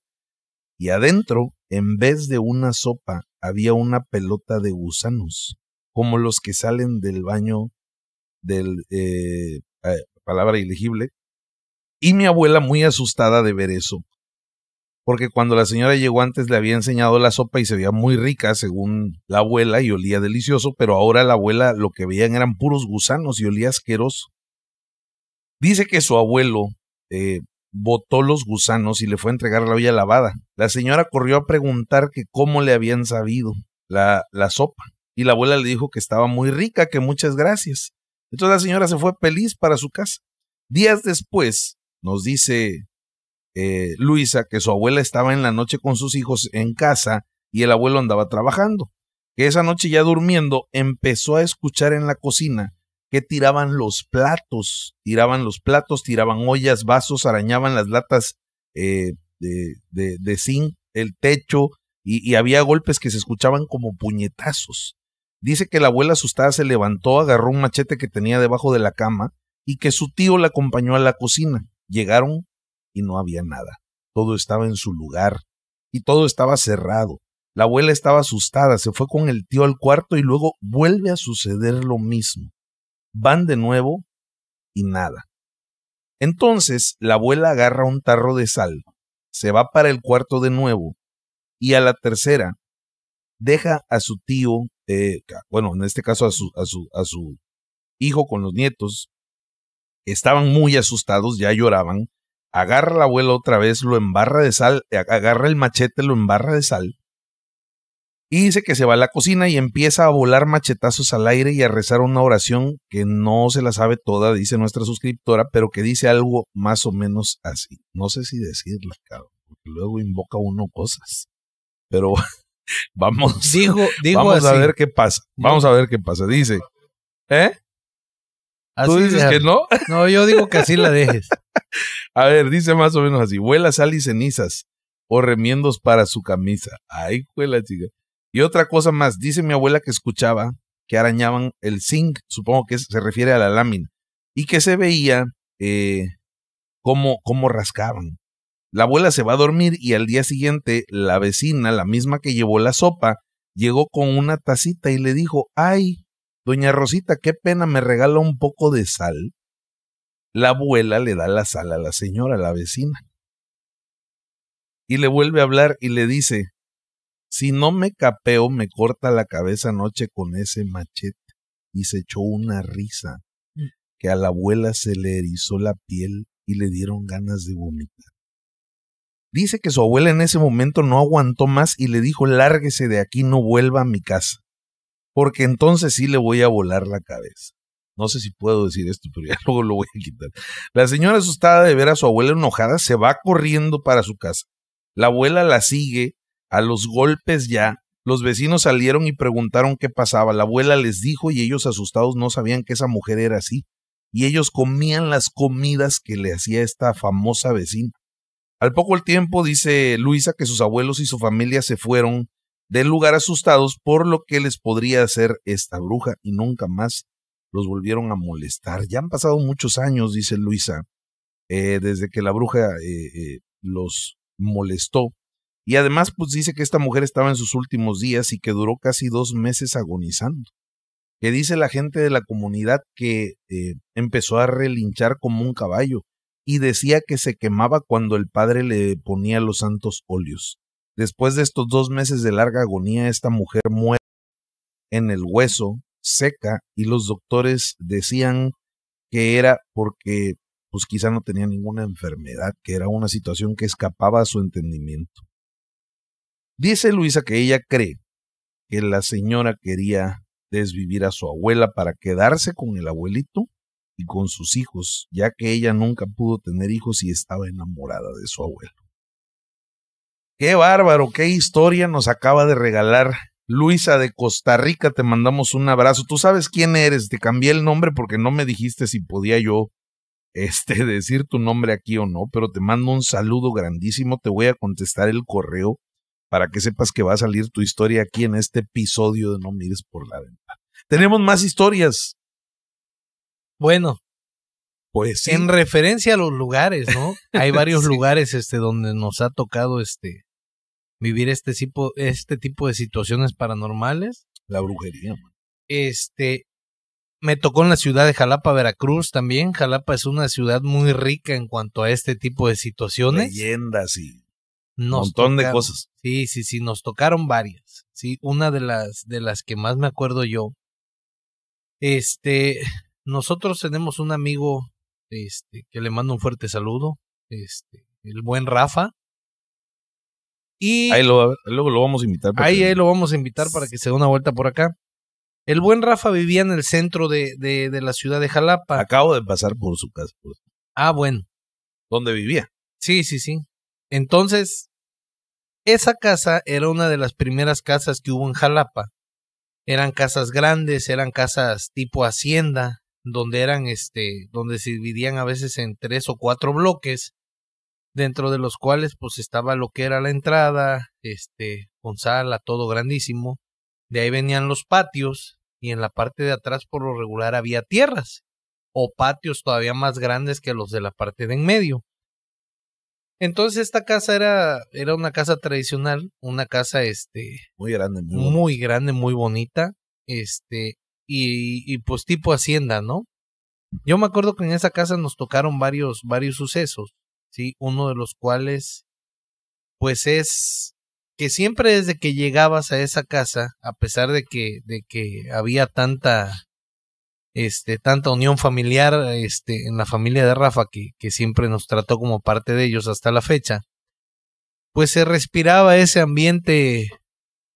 y adentro, en vez de una sopa, había una pelota de gusanos, como los que salen del baño del... Eh, eh, palabra ilegible, y mi abuela muy asustada de ver eso. Porque cuando la señora llegó antes le había enseñado la sopa y se veía muy rica, según la abuela, y olía delicioso, pero ahora la abuela lo que veían eran puros gusanos y olía asqueroso. Dice que su abuelo eh, botó los gusanos y le fue a entregar la olla lavada. La señora corrió a preguntar que cómo le habían sabido la, la sopa. Y la abuela le dijo que estaba muy rica, que muchas gracias. Entonces la señora se fue feliz para su casa. Días después, nos dice eh, Luisa que su abuela estaba en la noche con sus hijos en casa y el abuelo andaba trabajando. Que esa noche ya durmiendo empezó a escuchar en la cocina que tiraban los platos, tiraban los platos, tiraban ollas, vasos, arañaban las latas eh, de, de, zinc, el techo, y había golpes que se escuchaban como puñetazos. Dice que la abuela asustada se levantó, agarró un machete que tenía debajo de la cama y que su tío la acompañó a la cocina. Llegaron y no había nada. Todo estaba en su lugar y todo estaba cerrado. La abuela estaba asustada, se fue con el tío al cuarto y luego vuelve a suceder lo mismo van de nuevo y nada. Entonces la abuela agarra un tarro de sal, se va para el cuarto de nuevo y a la tercera deja a su tío, eh, bueno, en este caso a su, a, su, hijo con los nietos, estaban muy asustados, ya lloraban, agarra la abuela otra vez, lo embarra de sal, agarra el machete, lo embarra de sal y dice que se va a la cocina y empieza a volar machetazos al aire y a rezar una oración que no se la sabe toda, dice nuestra suscriptora, pero que dice algo más o menos así. No sé si decirla, claro, porque luego invoca uno cosas. Pero vamos, digo, vamos a ver qué pasa. Vamos a ver qué pasa. Dice, ¿eh? ¿Tú dices que no? No, yo digo que así la dejes. a ver, dice más o menos así. Vuela sal y cenizas o remiendos para su camisa. Ay, fue la chica. Y otra cosa más, dice mi abuela que escuchaba que arañaban el zinc, supongo que se refiere a la lámina, y que se veía eh, cómo, cómo rascaban. La abuela se va a dormir y al día siguiente la vecina, la misma que llevó la sopa, llegó con una tacita y le dijo, ay, doña Rosita, qué pena, me regala un poco de sal. La abuela le da la sal a la señora, la vecina. Y le vuelve a hablar y le dice, si no me capeo, me corta la cabeza anoche con ese machete. Y se echó una risa, mm. que a la abuela se le erizó la piel y le dieron ganas de vomitar. Dice que su abuela en ese momento no aguantó más y le dijo lárguese de aquí, no vuelva a mi casa, porque entonces sí le voy a volar la cabeza. No sé si puedo decir esto, pero ya luego lo voy a quitar. La señora asustada de ver a su abuela enojada se va corriendo para su casa. La abuela la sigue a los golpes ya, los vecinos salieron y preguntaron qué pasaba. La abuela les dijo y ellos asustados no sabían que esa mujer era así. Y ellos comían las comidas que le hacía esta famosa vecina. Al poco el tiempo dice Luisa que sus abuelos y su familia se fueron del lugar asustados por lo que les podría hacer esta bruja y nunca más los volvieron a molestar. Ya han pasado muchos años, dice Luisa, eh, desde que la bruja eh, eh, los molestó y además, pues dice que esta mujer estaba en sus últimos días y que duró casi dos meses agonizando. Que dice la gente de la comunidad que eh, empezó a relinchar como un caballo y decía que se quemaba cuando el padre le ponía los santos óleos. Después de estos dos meses de larga agonía, esta mujer muere en el hueso, seca, y los doctores decían que era porque pues quizá no tenía ninguna enfermedad, que era una situación que escapaba a su entendimiento. Dice Luisa que ella cree que la señora quería desvivir a su abuela para quedarse con el abuelito y con sus hijos, ya que ella nunca pudo tener hijos y estaba enamorada de su abuelo. Qué bárbaro, qué historia nos acaba de regalar Luisa de Costa Rica, te mandamos un abrazo. Tú sabes quién eres, te cambié el nombre porque no me dijiste si podía yo este decir tu nombre aquí o no, pero te mando un saludo grandísimo, te voy a contestar el correo para que sepas que va a salir tu historia aquí en este episodio de No Mires por la Ventana. Tenemos más historias. Bueno. Pues En referencia a los lugares, ¿no? Hay varios lugares este, donde nos ha tocado este, vivir este tipo, este tipo de situaciones paranormales. La brujería, Este, me tocó en la ciudad de Jalapa, Veracruz también. Jalapa es una ciudad muy rica en cuanto a este tipo de situaciones. Leyendas y un montón de cosas. Sí, sí, sí, nos tocaron varias. Sí, una de las de las que más me acuerdo yo. Este, nosotros tenemos un amigo este que le mando un fuerte saludo, este, el buen Rafa. Y ahí lo, luego lo vamos a invitar. Ahí, ahí lo vamos a invitar para que se dé una vuelta por acá. El buen Rafa vivía en el centro de, de, de la ciudad de Jalapa. Acabo de pasar por su casa. Ah, bueno. ¿Dónde vivía? Sí, sí, sí. Entonces, esa casa era una de las primeras casas que hubo en Jalapa. Eran casas grandes, eran casas tipo hacienda, donde eran este, donde se dividían a veces en tres o cuatro bloques, dentro de los cuales pues estaba lo que era la entrada, este, con sala, todo grandísimo. De ahí venían los patios y en la parte de atrás por lo regular había tierras o patios todavía más grandes que los de la parte de en medio. Entonces esta casa era, era una casa tradicional, una casa este muy grande, muy, grande, muy bonita, este y, y, pues tipo hacienda, ¿no? Yo me acuerdo que en esa casa nos tocaron varios varios sucesos, sí, uno de los cuales pues es que siempre desde que llegabas a esa casa, a pesar de que de que había tanta este, tanta unión familiar este, en la familia de Rafa, que, que siempre nos trató como parte de ellos hasta la fecha, pues se respiraba ese ambiente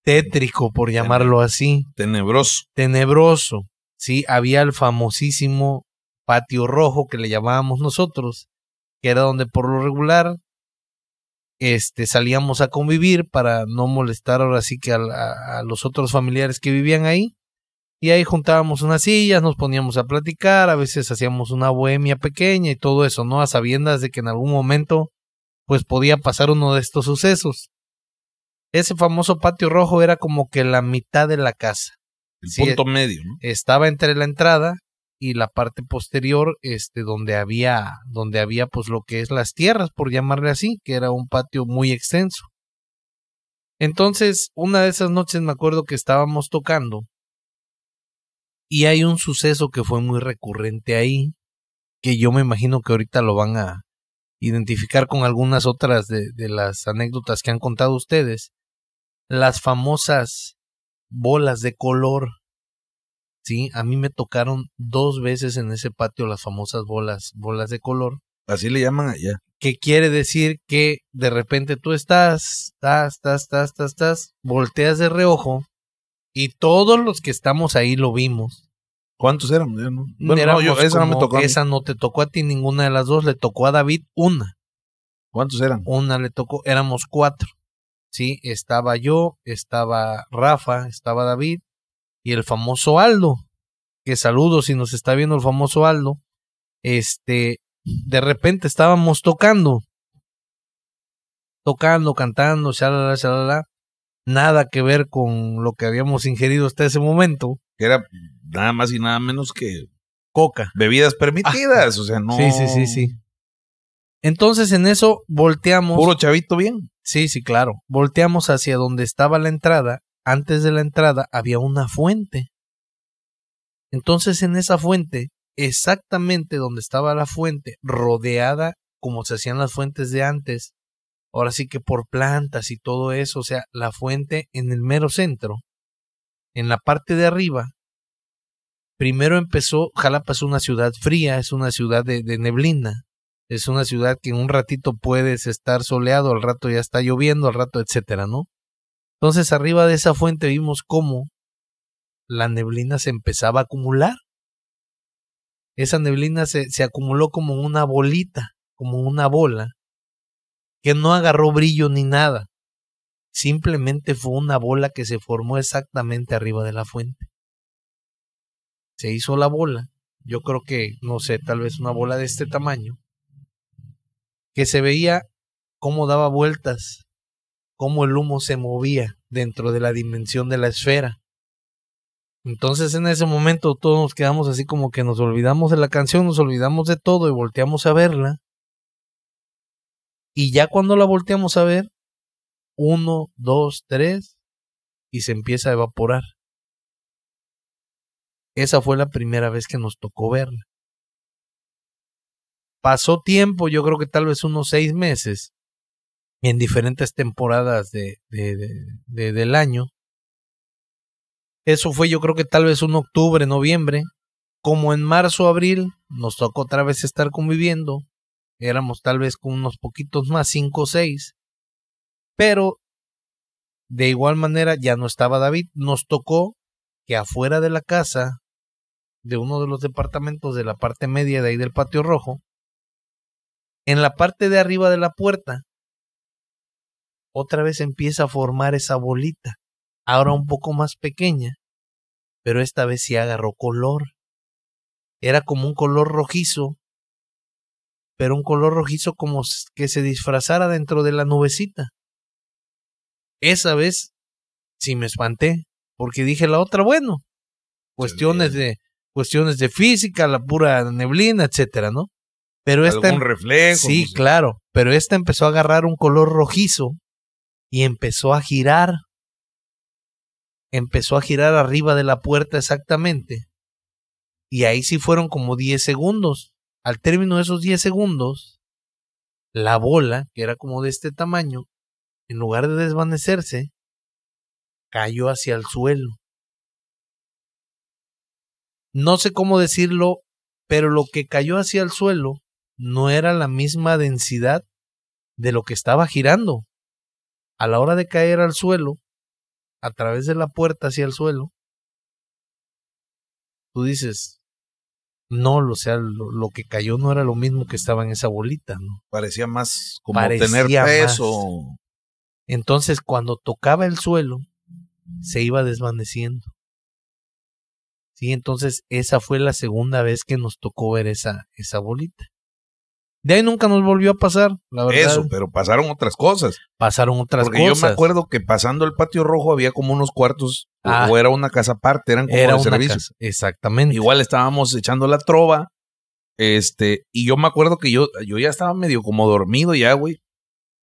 tétrico, por llamarlo así. Tenebroso. Tenebroso. Sí, había el famosísimo patio rojo que le llamábamos nosotros, que era donde por lo regular este, salíamos a convivir para no molestar ahora sí que a los otros familiares que vivían ahí y ahí juntábamos unas sillas, nos poníamos a platicar, a veces hacíamos una bohemia pequeña y todo eso, ¿no? A sabiendas de que en algún momento pues podía pasar uno de estos sucesos. Ese famoso patio rojo era como que la mitad de la casa. El punto medio, ¿no? Estaba entre la entrada y la parte posterior, este, donde había, donde había pues lo que es las tierras, por llamarle así, que era un patio muy extenso. Entonces, una de esas noches me acuerdo que estábamos tocando y hay un suceso que fue muy recurrente ahí, que yo me imagino que ahorita lo van a identificar con algunas otras de, las anécdotas que han contado ustedes. Las famosas bolas de color. Sí, a mí me tocaron dos veces en ese patio las famosas bolas, bolas de color. Así le llaman allá. Que quiere decir que de repente tú estás, estás, estás, estás, estás, estás volteas de reojo y todos los que estamos ahí lo vimos. ¿Cuántos eran? Bueno, no, esa no me tocó. Esa no te tocó a ti ninguna de las dos, le tocó a David una. ¿Cuántos eran? Una le tocó, éramos cuatro. Sí, estaba yo, estaba Rafa, estaba David y el famoso Aldo. Que saludo si nos está viendo el famoso Aldo. Este, de repente estábamos tocando. Tocando, cantando, nada que ver con lo que habíamos ingerido hasta ese momento. Que era nada más y nada menos que coca. Bebidas permitidas, o sea, no. Sí, sí, sí, sí. Entonces en eso volteamos. Puro chavito bien. Sí, sí, claro. Volteamos hacia donde estaba la entrada. Antes de la entrada había una fuente. Entonces en esa fuente, exactamente donde estaba la fuente, rodeada como se hacían las fuentes de antes, ahora sí que por plantas y todo eso, o sea, la fuente en el mero centro, en la parte de arriba, primero empezó, Jalapa es una ciudad fría, es una ciudad de, neblina, es una ciudad que en un ratito puedes estar soleado, al rato ya está lloviendo, al rato, etcétera, ¿no? Entonces arriba de esa fuente vimos cómo la neblina se empezaba a acumular. Esa neblina se acumuló como una bolita, como una bola, que no agarró brillo ni nada. Simplemente fue una bola que se formó exactamente arriba de la fuente. Se hizo la bola, yo creo que, no sé, tal vez una bola de este tamaño, que se veía cómo daba vueltas, cómo el humo se movía dentro de la dimensión de la esfera. Entonces en ese momento todos nos quedamos así como que nos olvidamos de la canción, nos olvidamos de todo y volteamos a verla y ya cuando la volteamos a ver, uno, dos, tres, y se empieza a evaporar. Esa fue la primera vez que nos tocó verla. Pasó tiempo, yo creo que tal vez unos seis meses, en diferentes temporadas de, de, de, del año. Eso fue yo creo que tal vez un octubre, noviembre. Como en marzo, abril, nos tocó otra vez estar conviviendo éramos tal vez con unos poquitos más, cinco o seis, pero de igual manera ya no estaba David, nos tocó que afuera de la casa, de uno de los departamentos de la parte media de ahí del patio rojo, en la parte de arriba de la puerta, otra vez empieza a formar esa bolita, ahora un poco más pequeña, pero esta vez sí agarró color. Era como un color rojizo pero un color rojizo como que se disfrazara dentro de la nubecita. Esa vez sí me espanté, porque dije la otra, bueno, cuestiones de cuestiones de física, la pura neblina, etcétera, ¿no? Pero esta reflejo. Sí, claro, pero esta empezó a agarrar un color rojizo y empezó a girar. Empezó a girar arriba de la puerta exactamente. Y ahí sí fueron como 10 segundos al término de esos 10 segundos, la bola, que era como de este tamaño, en lugar de desvanecerse, cayó hacia el suelo. No sé cómo decirlo, pero lo que cayó hacia el suelo no era la misma densidad de lo que estaba girando. A la hora de caer al suelo, a través de la puerta hacia el suelo, tú dices, no, o sea, lo, que cayó no era lo mismo que estaba en esa bolita, ¿no? Parecía más como tener peso. Entonces, cuando tocaba el suelo, se mm. iba desvaneciendo. Sí, entonces esa fue la segunda vez que nos tocó ver esa, esa bolita. De ahí nunca nos volvió a pasar, la verdad. Eso, pero pasaron otras cosas. Pasaron otras cosas. Porque yo me acuerdo que pasando el patio rojo había como unos cuartos, o ah. era una casa aparte, eran como era de servicios. exactamente. Igual estábamos echando la trova, este, y yo me acuerdo que yo, yo ya estaba medio como dormido ya, güey,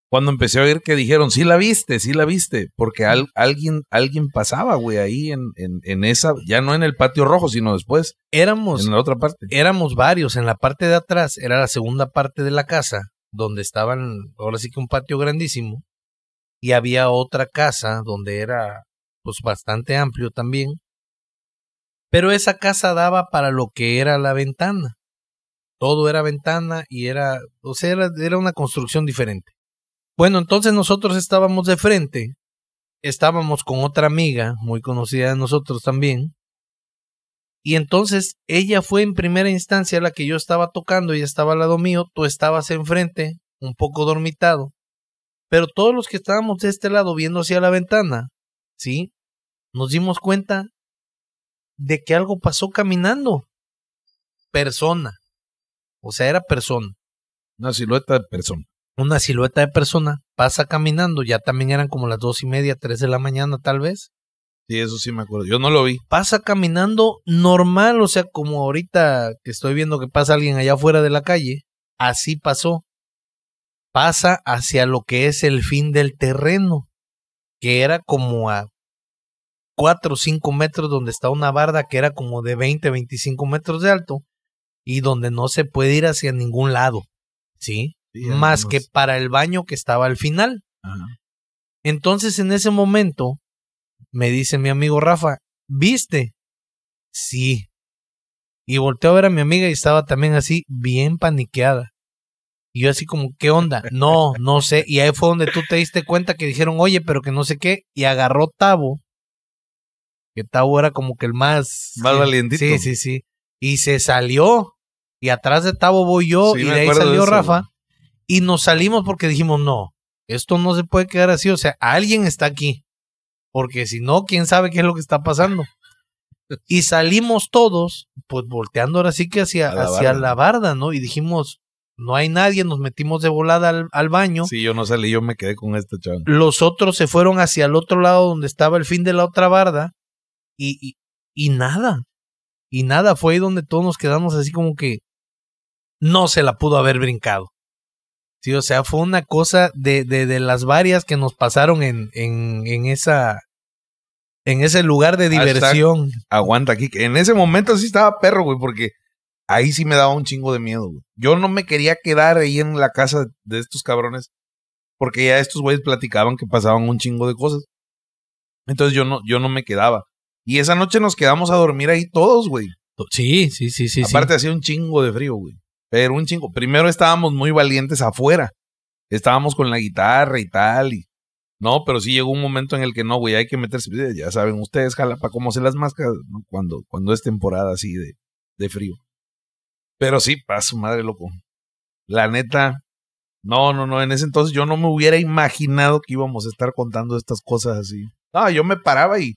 cuando empecé a oír que dijeron, sí la viste, sí la viste, porque alguien, alguien pasaba, güey, ahí en, en, esa, ya no en el patio rojo, sino después. Éramos. En la otra parte. Éramos varios, en la parte de atrás, era la segunda parte de la casa, donde estaban, ahora sí que un patio grandísimo, y había otra casa donde era, pues, bastante amplio también. Pero esa casa daba para lo que era la ventana. Todo era ventana y era, o sea, era una construcción diferente bueno, entonces nosotros estábamos de frente, estábamos con otra amiga, muy conocida de nosotros también, y entonces ella fue en primera instancia la que yo estaba tocando, y estaba al lado mío, tú estabas enfrente, un poco dormitado, pero todos los que estábamos de este lado viendo hacia la ventana, ¿sí? Nos dimos cuenta de que algo pasó caminando. Persona. O sea, era persona. Una silueta de persona una silueta de persona, pasa caminando, ya también eran como las dos y media, tres de la mañana tal vez. Sí, eso sí me acuerdo, yo no lo vi. Pasa caminando normal, o sea, como ahorita que estoy viendo que pasa alguien allá afuera de la calle, así pasó. Pasa hacia lo que es el fin del terreno, que era como a cuatro o cinco metros donde está una barda que era como de 20, 25 metros de alto y donde no se puede ir hacia ningún lado, ¿sí? más que para el baño que estaba al final. Entonces en ese momento me dice mi amigo Rafa, ¿viste? Sí. Y volteo a ver a mi amiga y estaba también así, bien paniqueada. Y yo así como, ¿qué onda? No, no sé. Y ahí fue donde tú te diste cuenta que dijeron, oye, pero que no sé qué. Y agarró Tavo, que Tavo era como que el más... Más valientito. Sí, sí, sí. Y se salió. Y atrás de Tavo voy yo y de ahí salió Rafa y nos salimos porque dijimos, no, esto no se puede quedar así, o sea, alguien está aquí, porque si no, quién sabe qué es lo que está pasando. Y salimos todos, pues volteando ahora sí que hacia, la, hacia barda. la barda, ¿no? Y dijimos, no hay nadie, nos metimos de volada al, baño. Sí, yo no salí, yo me quedé con este chaval. Los otros se fueron hacia el otro lado donde estaba el fin de la otra barda y, y, y nada, y nada, fue ahí donde todos nos quedamos así como que no se la pudo haber brincado o sea, fue una cosa de, las varias que nos pasaron en, en, esa en ese lugar de diversión. aguanta aquí. En ese momento sí estaba perro, güey, porque ahí sí me daba un chingo de miedo, güey. Yo no me quería quedar ahí en la casa de estos cabrones, porque ya estos güeyes platicaban que pasaban un chingo de cosas. Entonces yo no, yo no me quedaba. Y esa noche nos quedamos a dormir ahí todos, güey. Sí, sí, sí, sí. Aparte hacía un chingo de frío, güey. Pero un chingo. Primero estábamos muy valientes afuera. Estábamos con la guitarra y tal. Y, no, pero sí llegó un momento en el que no, güey, hay que meterse. Ya saben ustedes, Jalapa, cómo se las máscaras cuando, cuando es temporada así de, de frío. Pero sí, su madre loco. La neta, no, no, no. En ese entonces yo no me hubiera imaginado que íbamos a estar contando estas cosas así. No, yo me paraba y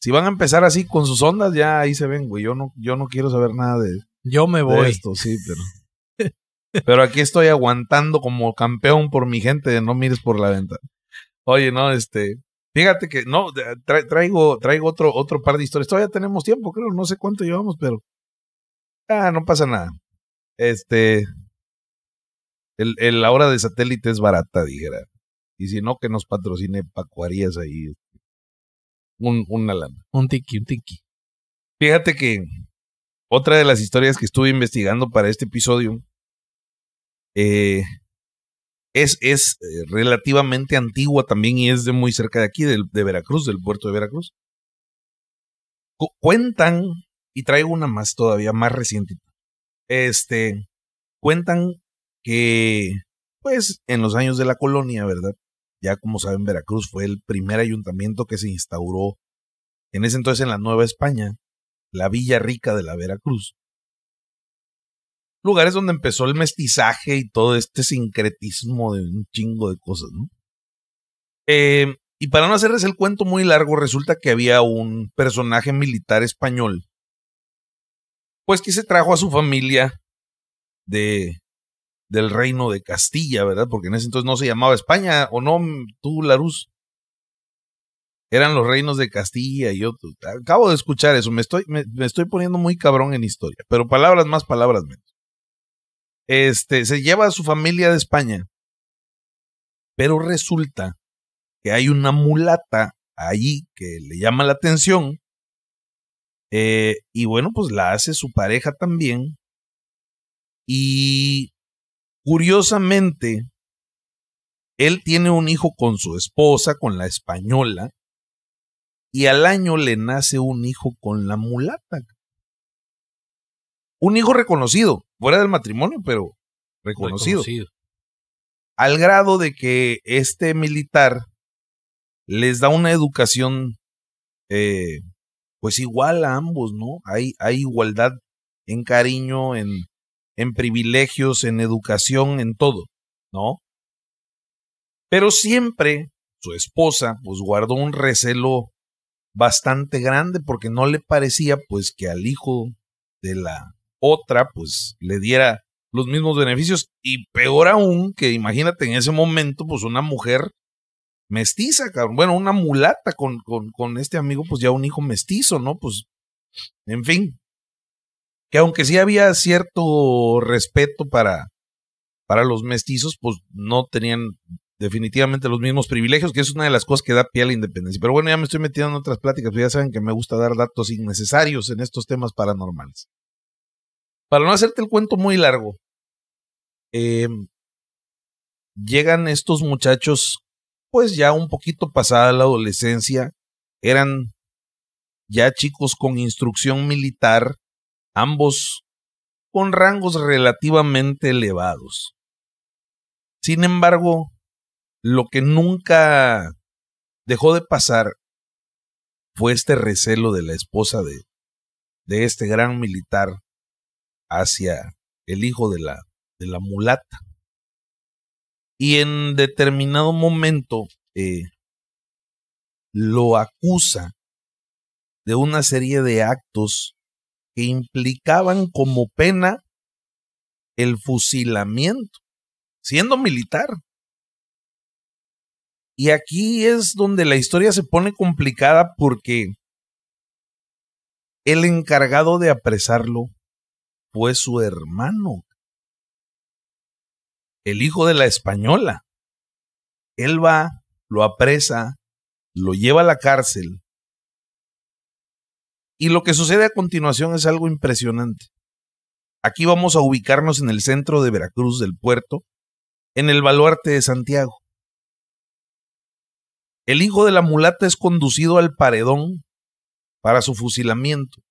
si van a empezar así con sus ondas, ya ahí se ven, güey. Yo no, yo no quiero saber nada de, yo me voy. De esto, sí, pero. Pero aquí estoy aguantando como campeón por mi gente, no mires por la venta. Oye, no, este, fíjate que no, traigo, traigo otro, otro par de historias. Todavía tenemos tiempo, creo, no sé cuánto llevamos, pero. Ah, no pasa nada. Este. El, el, la hora de satélite es barata, dijera. Y si no, que nos patrocine Pacuarías ahí. Este, un, una lana. Un tiki, un tiki. Fíjate que otra de las historias que estuve investigando para este episodio eh, es, es eh, relativamente antigua también y es de muy cerca de aquí, de, de Veracruz, del puerto de Veracruz. cuentan, y traigo una más todavía, más reciente. Este, cuentan que, pues, en los años de la colonia, ¿verdad? Ya como saben, Veracruz fue el primer ayuntamiento que se instauró en ese entonces en la Nueva España, la Villa Rica de la Veracruz lugares donde empezó el mestizaje y todo este sincretismo de un chingo de cosas, ¿no? Eh, y para no hacerles el cuento muy largo, resulta que había un personaje militar español, pues que se trajo a su familia de del reino de Castilla, ¿verdad? Porque en ese entonces no se llamaba España, ¿o no, tú, Larus? Eran los reinos de Castilla y otros. Acabo de escuchar eso, me estoy, me estoy poniendo muy cabrón en historia, pero palabras más, palabras menos. Este, se lleva a su familia de España. Pero resulta que hay una mulata ahí que le llama la atención. Eh, y bueno, pues la hace su pareja también. Y curiosamente, él tiene un hijo con su esposa, con la española, y al año le nace un hijo con la mulata. Un hijo reconocido, fuera del matrimonio, pero reconocido. Al grado de que este militar les da una educación eh, pues igual a ambos, ¿no? Hay, hay igualdad en cariño, en, en privilegios, en educación, en todo, ¿no? Pero siempre su esposa pues guardó un recelo bastante grande porque no le parecía pues que al hijo de la otra, pues le diera los mismos beneficios. Y peor aún, que imagínate en ese momento, pues una mujer mestiza, Bueno, una mulata con, con, este amigo, pues ya un hijo mestizo, ¿no? Pues, en fin. Que aunque sí había cierto respeto para, para los mestizos, pues no tenían definitivamente los mismos privilegios, que es una de las cosas que da pie a la independencia. Pero bueno, ya me estoy metiendo en otras pláticas, pues ya saben que me gusta dar datos innecesarios en estos temas paranormales. Para no hacerte el cuento muy largo, eh, llegan estos muchachos, pues ya un poquito pasada la adolescencia, eran ya chicos con instrucción militar, ambos con rangos relativamente elevados. Sin embargo, lo que nunca dejó de pasar fue este recelo de la esposa de este gran militar hacia el hijo de la, de la mulata. Y en determinado momento eh, lo acusa de una serie de actos que implicaban como pena el fusilamiento, siendo militar. Y aquí es donde la historia se pone complicada porque el encargado de apresarlo pues su hermano, el hijo de la española. Él va, lo apresa, lo lleva a la cárcel. Y lo que sucede a continuación es algo impresionante. Aquí vamos a ubicarnos en el centro de Veracruz del puerto, en el baluarte de Santiago. El hijo de la mulata es conducido al paredón para su fusilamiento.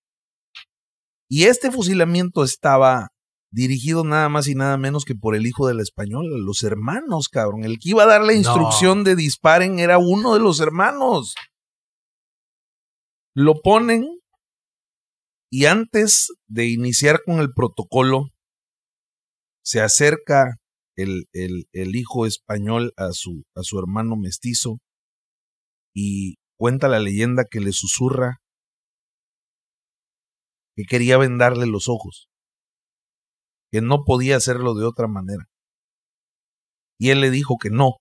Y este fusilamiento estaba dirigido nada más y nada menos que por el hijo del español, los hermanos, cabrón. El que iba a dar la instrucción de disparen era uno de los hermanos. Lo ponen y antes de iniciar con el protocolo, se acerca el, el, el hijo español a su, a su hermano mestizo y cuenta la leyenda que le susurra que quería vendarle los ojos, que no podía hacerlo de otra manera. Y él le dijo que no,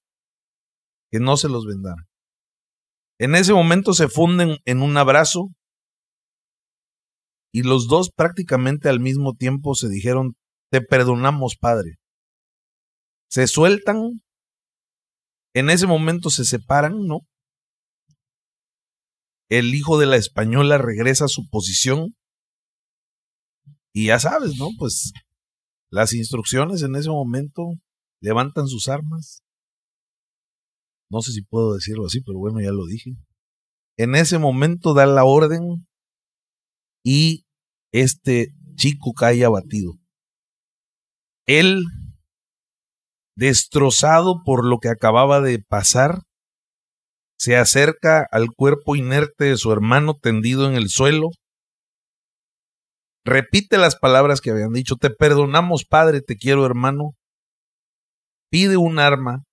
que no se los vendara. En ese momento se funden en un abrazo y los dos prácticamente al mismo tiempo se dijeron, te perdonamos, Padre. Se sueltan, en ese momento se separan, ¿no? El hijo de la española regresa a su posición y ya sabes, ¿no? Pues las instrucciones en ese momento levantan sus armas. No sé si puedo decirlo así, pero bueno, ya lo dije. En ese momento da la orden y este chico cae abatido. Él, destrozado por lo que acababa de pasar, se acerca al cuerpo inerte de su hermano tendido en el suelo repite las palabras que habían dicho, te perdonamos Padre, te quiero hermano, pide un arma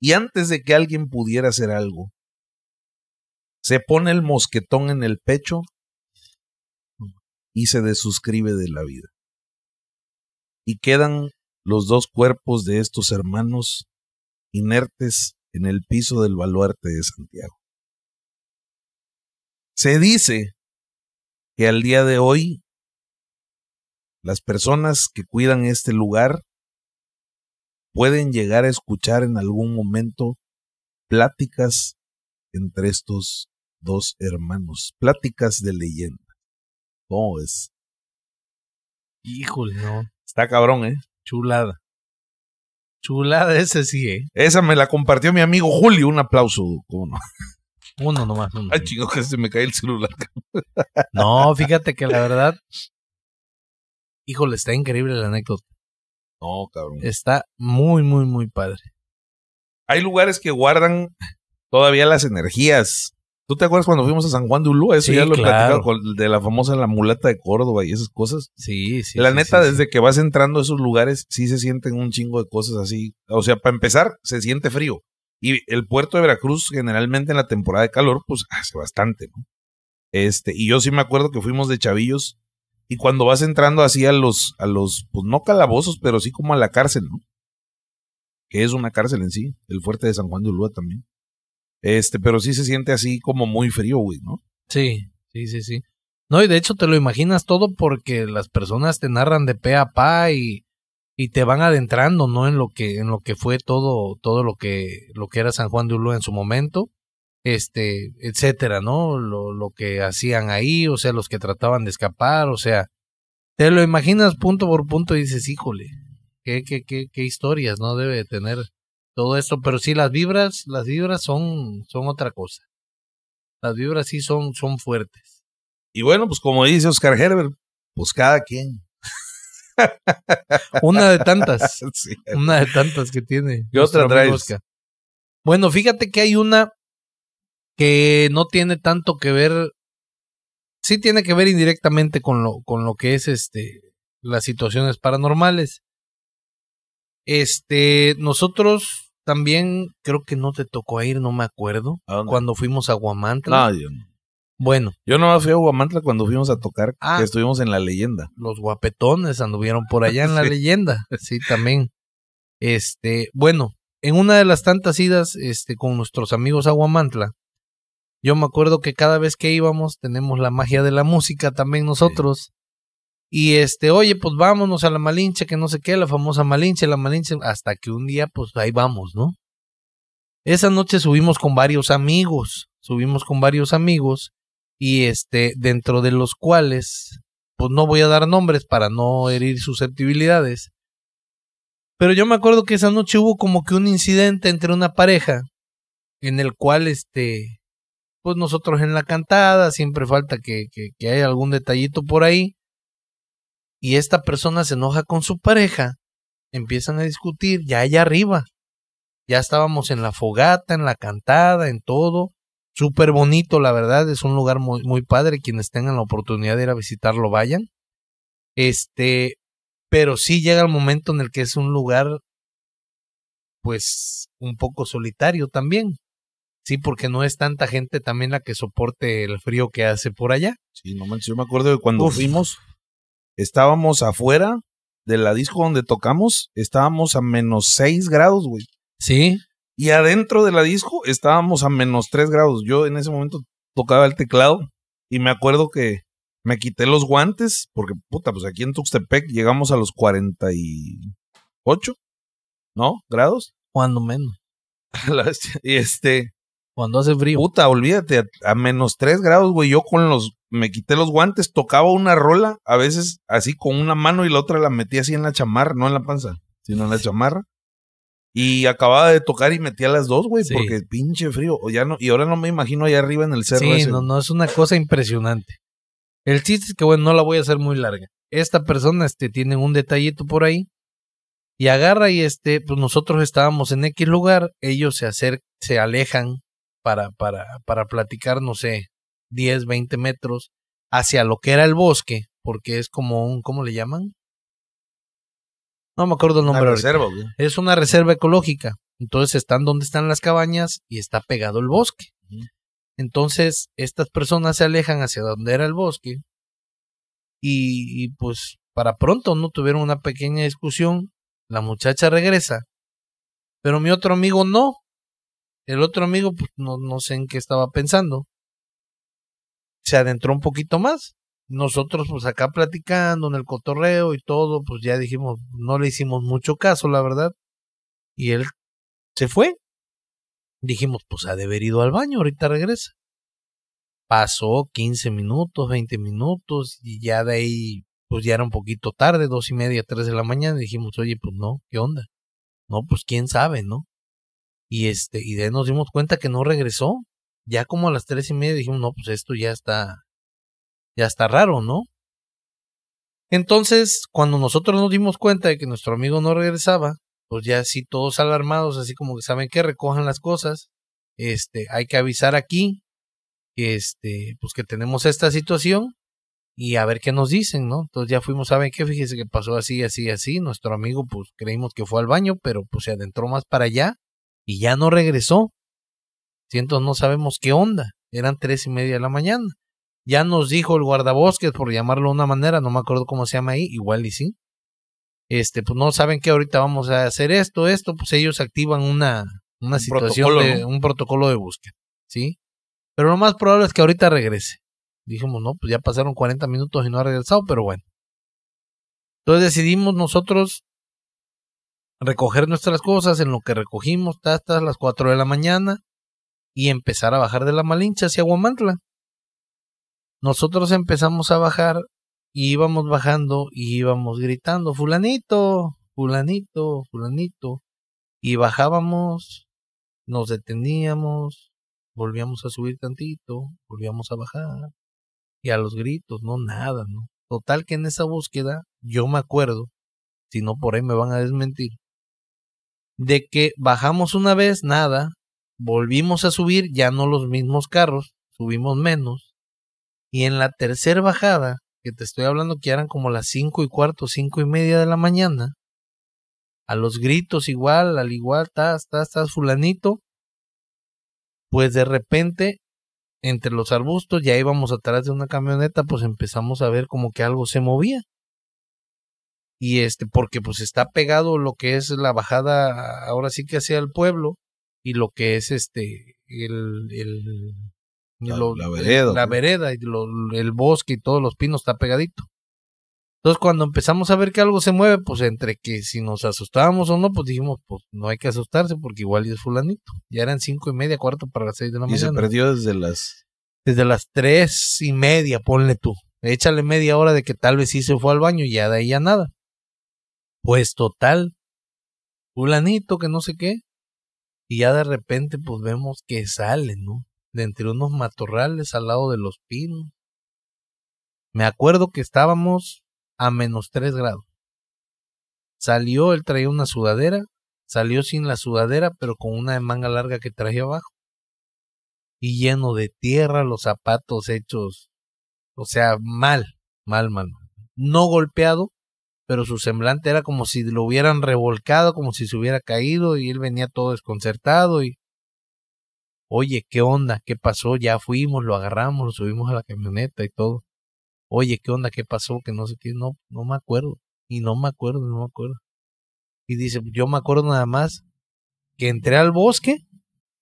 y antes de que alguien pudiera hacer algo, se pone el mosquetón en el pecho y se desuscribe de la vida. Y quedan los dos cuerpos de estos hermanos inertes en el piso del baluarte de Santiago. Se dice que al día de hoy las personas que cuidan este lugar pueden llegar a escuchar en algún momento pláticas entre estos dos hermanos, pláticas de leyenda. ¿Cómo es? Híjole, no. Está cabrón, ¿eh? Chulada. Chulada ese sí, ¿eh? Esa me la compartió mi amigo Julio. Un aplauso, ¿cómo Uno nomás. Uno. Ay, chingo, que se me cae el celular. no, fíjate que la verdad, Híjole, está increíble la anécdota. No, cabrón. Está muy, muy, muy padre. Hay lugares que guardan todavía las energías. ¿Tú te acuerdas cuando fuimos a San Juan de Ulúa? Eso ya lo he platicado de la famosa La Mulata de Córdoba y esas cosas. Sí, sí. La neta, desde que vas entrando a esos lugares, sí se sienten un chingo de cosas así. O sea, para empezar, se siente frío. Y el puerto de Veracruz, generalmente en la temporada de calor, pues hace bastante, ¿no? Este, y yo sí me acuerdo que fuimos de chavillos y cuando vas entrando así a los, a los, pues no calabozos, pero sí como a la cárcel, ¿no? Que es una cárcel en sí, el fuerte de San Juan de Ulúa también. Este, pero sí se siente así como muy frío, güey, ¿no? Sí, sí, sí, sí. No, y de hecho te lo imaginas todo porque las personas te narran de pe a pa y, y te van adentrando, ¿no? En lo que, en lo que fue todo, todo lo que, lo que era San Juan de Ulúa en su momento este, etcétera, ¿no? Lo, lo que hacían ahí, o sea, los que trataban de escapar, o sea, te lo imaginas punto por punto y dices, híjole, qué, qué, qué, qué historias, ¿no? Debe tener todo esto, pero sí las vibras, las vibras son, son otra cosa. Las vibras sí son, son fuertes. Y bueno, pues como dice Oscar Herbert, pues cada quien. una de tantas. Una de tantas que tiene. ¿Qué otra Bueno, fíjate que hay una que no tiene tanto que ver, sí tiene que ver indirectamente con lo, con lo que es este, las situaciones paranormales. Este, nosotros también creo que no te tocó ir, no me acuerdo, cuando fuimos a Guamantla. Bueno, ah, yo no. Bueno. Yo no fui a Guamantla cuando fuimos a tocar, que ah. estuvimos en la leyenda. Los guapetones anduvieron por allá en la leyenda, sí, también. Este, bueno, en una de las tantas idas, este, con nuestros amigos a Guamantla, yo me acuerdo que cada vez que íbamos, tenemos la magia de la música también nosotros. Y este, oye, pues vámonos a la Malinche, que no sé qué, la famosa Malinche, la Malinche, hasta que un día, pues ahí vamos, ¿no? Esa noche subimos con varios amigos, subimos con varios amigos, y este, dentro de los cuales, pues no voy a dar nombres para no herir susceptibilidades, pero yo me acuerdo que esa noche hubo como que un incidente entre una pareja, en el cual este, pues nosotros en la cantada, siempre falta que, que, haya algún detallito por ahí. Y esta persona se enoja con su pareja, empiezan a discutir, ya allá arriba. Ya estábamos en la fogata, en la cantada, en todo. Súper bonito, la verdad, es un lugar muy, muy padre. Quienes tengan la oportunidad de ir a visitarlo, vayan. Este, pero sí llega el momento en el que es un lugar, pues, un poco solitario también. Sí, porque no es tanta gente también la que soporte el frío que hace por allá. Sí, no manches, yo me acuerdo de cuando fuimos, estábamos afuera de la disco donde tocamos, estábamos a menos 6 grados, güey. Sí. Y adentro de la disco estábamos a menos 3 grados. Yo en ese momento tocaba el teclado y me acuerdo que me quité los guantes porque, puta, pues aquí en Tuxtepec llegamos a los 48, ¿no? Grados. Cuando menos. y este, cuando hace frío. Puta, olvídate, a, menos 3 grados, güey, yo con los, me quité los guantes, tocaba una rola, a veces así con una mano y la otra la metía así en la chamarra, no en la panza, sino en la chamarra. Y acababa de tocar y metía las dos, güey, porque pinche frío. Ya no, y ahora no me imagino allá arriba en el cerro. Sí, no, no, es una cosa impresionante. El chiste es que, bueno, no la voy a hacer muy larga. Esta persona, este, tiene un detallito por ahí. Y agarra y, este, pues nosotros estábamos en X lugar, ellos se acercan, se alejan para, para, para platicar, no sé, 10, 20 metros hacia lo que era el bosque, porque es como un, ¿cómo le llaman? No me acuerdo el nombre. es una reserva ecológica. Entonces están donde están las cabañas y está pegado el bosque. Entonces estas personas se alejan hacia donde era el bosque y pues para pronto no tuvieron una pequeña discusión. La muchacha regresa, pero mi otro amigo no. El otro amigo, pues no, no sé en qué estaba pensando. Se adentró un poquito más. Nosotros, pues acá platicando en el cotorreo y todo, pues ya dijimos, no le hicimos mucho caso, la verdad. Y él se fue. Dijimos, pues ha de haber ido al baño, ahorita regresa. Pasó 15 minutos, 20 minutos, y ya de ahí, pues ya era un poquito tarde, dos y media, tres de la mañana. Dijimos, oye, pues no, ¿qué onda? No, pues quién sabe, ¿no? Y este, y de ahí nos dimos cuenta que no regresó. Ya como a las tres y media dijimos, no, pues esto ya está, ya está raro, ¿no? Entonces, cuando nosotros nos dimos cuenta de que nuestro amigo no regresaba, pues ya así todos alarmados, así como que saben que recojan las cosas, este, hay que avisar aquí, este, pues que tenemos esta situación y a ver qué nos dicen, ¿no? Entonces ya fuimos, ¿saben qué? Fíjese que pasó así, así, así, nuestro amigo pues creímos que fue al baño, pero pues se adentró más para allá y ya no regresó. Entonces no sabemos qué onda. Eran tres y media de la mañana. Ya nos dijo el guardabosques, por llamarlo de una manera, no me acuerdo cómo se llama ahí, igual y sí. Este, pues no saben que ahorita vamos a hacer esto, esto, pues ellos activan una, una situación un protocolo de búsqueda, ¿sí? Pero lo más probable es que ahorita regrese. Dijimos, no, pues ya pasaron 40 minutos y no ha regresado, pero bueno. Entonces decidimos nosotros recoger nuestras cosas, en lo que recogimos hasta las 4 de la mañana y empezar a bajar de la Malincha hacia Guamantla. Nosotros empezamos a bajar y íbamos bajando y íbamos gritando, fulanito, fulanito, fulanito. Y bajábamos, nos deteníamos, volvíamos a subir tantito, volvíamos a bajar. Y a los gritos, no nada, ¿no? Total que en esa búsqueda, yo me acuerdo, si no por ahí me van a desmentir, de que bajamos una vez, nada, volvimos a subir, ya no los mismos carros, subimos menos, y en la tercera bajada, que te estoy hablando que eran como las cinco y cuarto, cinco y media de la mañana, a los gritos igual, al igual, tas, tas, estás, fulanito, pues de repente, entre los arbustos, ya íbamos atrás de una camioneta, pues empezamos a ver como que algo se movía y este porque pues está pegado lo que es la bajada ahora sí que hacia el pueblo y lo que es este el, la, vereda, la pues. vereda y lo, el bosque y todos los pinos está pegadito. Entonces cuando empezamos a ver que algo se mueve, pues entre que si nos asustábamos o no, pues dijimos, pues no hay que asustarse porque igual es fulanito. Ya eran cinco y media, cuarto para las seis de la mañana. Y se perdió desde las... Desde las tres y media, ponle tú. Échale media hora de que tal vez sí se fue al baño y ya de ahí ya nada. Pues total, fulanito que no sé qué, y ya de repente pues vemos que sale, ¿no? De entre unos matorrales al lado de los pinos. Me acuerdo que estábamos a menos tres grados. Salió, él traía una sudadera, salió sin la sudadera, pero con una de manga larga que traía abajo. Y lleno de tierra, los zapatos hechos, o sea, mal, mal, mal. No golpeado, pero su semblante era como si lo hubieran revolcado, como si se hubiera caído y él venía todo desconcertado y oye, ¿qué onda? ¿Qué pasó? Ya fuimos, lo agarramos, lo subimos a la camioneta y todo. Oye, ¿qué onda? ¿Qué pasó? Que no sé qué, no, no me acuerdo. Y no me acuerdo, no me acuerdo. Y dice, yo me acuerdo nada más que entré al bosque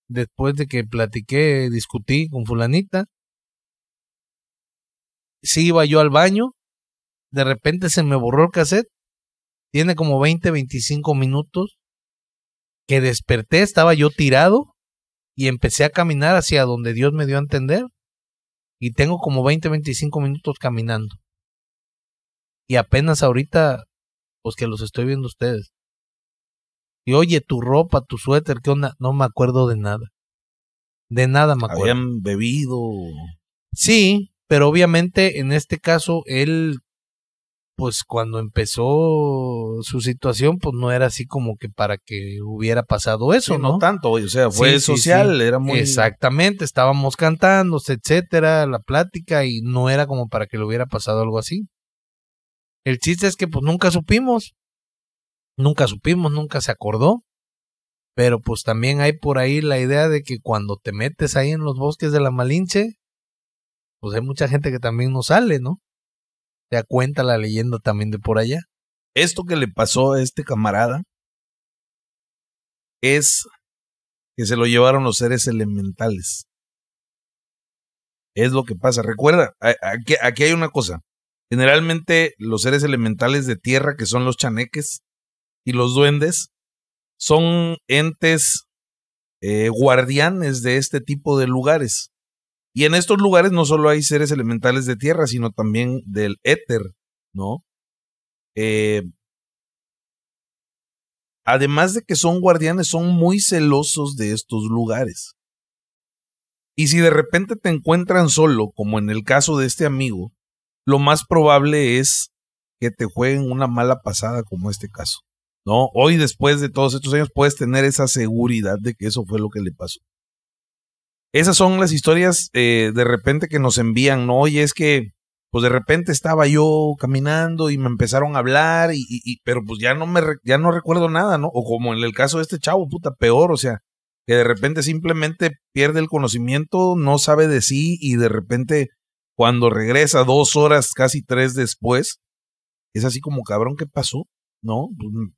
después de que platiqué, discutí con fulanita. Sí iba yo al baño, de repente se me borró el cassette. Tiene como 20, 25 minutos que desperté, estaba yo tirado y empecé a caminar hacia donde Dios me dio a entender. Y tengo como 20, 25 minutos caminando. Y apenas ahorita, pues que los estoy viendo ustedes. Y oye, tu ropa, tu suéter, ¿qué onda? No me acuerdo de nada. De nada me acuerdo. Habían bebido. Sí, pero obviamente en este caso él pues cuando empezó su situación, pues no era así como que para que hubiera pasado eso, ¿no? No tanto, o sea, fue social, era muy... Exactamente, estábamos cantando, etcétera, la plática, y no era como para que le hubiera pasado algo así. El chiste es que pues nunca supimos, nunca supimos, nunca se acordó, pero pues también hay por ahí la idea de que cuando te metes ahí en los bosques de la Malinche, pues hay mucha gente que también no sale, ¿no? ¿Te cuenta la leyenda también de por allá. Esto que le pasó a este camarada es que se lo llevaron los seres elementales. Es lo que pasa. Recuerda, aquí, hay una cosa. Generalmente los seres elementales de tierra, que son los chaneques y los duendes, son entes eh, guardianes de este tipo de lugares. Y en estos lugares no solo hay seres elementales de tierra, sino también del éter, ¿no? Eh, además de que son guardianes, son muy celosos de estos lugares. Y si de repente te encuentran solo, como en el caso de este amigo, lo más probable es que te jueguen una mala pasada como este caso. ¿No? Hoy, después de todos estos años, puedes tener esa seguridad de que eso fue lo que le pasó esas son las historias eh, de repente que nos envían, ¿no? Y es que, pues de repente estaba yo caminando y me empezaron a hablar, y, pero pues ya no, me, ya no recuerdo nada, ¿no? O como en el caso de este chavo, puta, peor, o sea, que de repente simplemente pierde el conocimiento, no sabe de sí, y de repente cuando regresa dos horas, casi tres después, es así como, cabrón, ¿qué pasó? ¿No? Pues,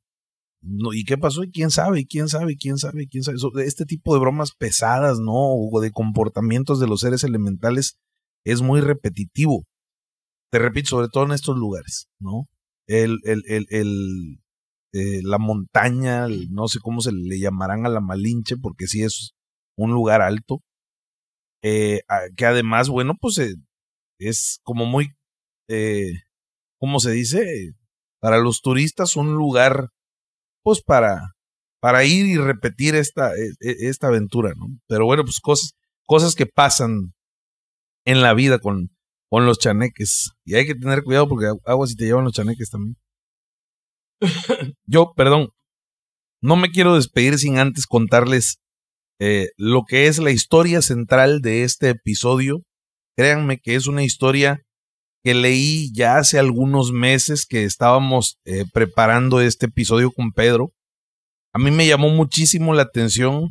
no, ¿Y qué pasó? ¿Y quién sabe? quién sabe? quién sabe? quién sabe? Este tipo de bromas pesadas, ¿no? O de comportamientos de los seres elementales es muy repetitivo. Te repito, sobre todo en estos lugares, ¿no? El, el, el, el eh, la montaña, no sé cómo se le llamarán a la Malinche, porque sí es un lugar alto. Eh, que además, bueno, pues eh, es como muy, ¿cómo se dice? Para los turistas un lugar pues para, para ir y repetir esta, e, e, esta aventura, ¿no? Pero bueno, pues cosas, cosas que pasan en la vida con, con los chaneques. Y hay que tener cuidado porque agua si te llevan los chaneques también. Yo, perdón, no me quiero despedir sin antes contarles eh, lo que es la historia central de este episodio. Créanme que es una historia que leí ya hace algunos meses que estábamos eh, preparando este episodio con Pedro, a mí me llamó muchísimo la atención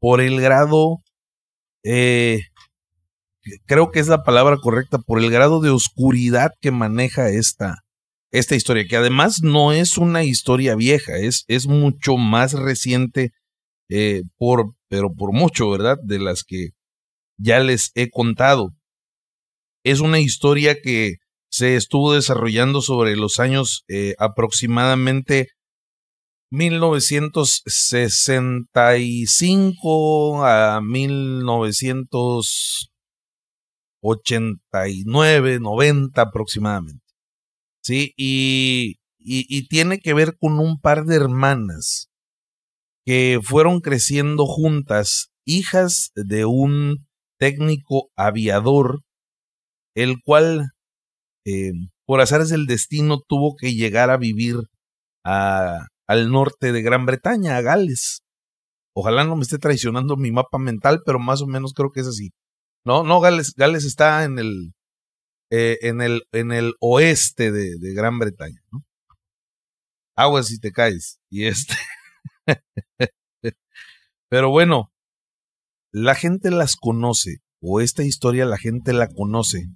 por el grado, eh, creo que es la palabra correcta, por el grado de oscuridad que maneja esta, esta historia, que además no es una historia vieja, es, es mucho más reciente, eh, por, pero por mucho, ¿verdad? De las que ya les he contado es una historia que se estuvo desarrollando sobre los años eh, aproximadamente 1965 a 1989, 90 aproximadamente. Sí, y, y tiene que ver con un par de hermanas que fueron creciendo juntas, hijas de un técnico aviador el cual eh, por azares del destino tuvo que llegar a vivir al norte de Gran Bretaña, a Gales. Ojalá no me esté traicionando mi mapa mental, pero más o menos creo que es así. No, no, Gales, Gales está en el, eh, en el, en el oeste de, Gran Bretaña. ¿no? Agua si te caes. Y este. pero bueno, la gente las conoce, o esta historia la gente la conoce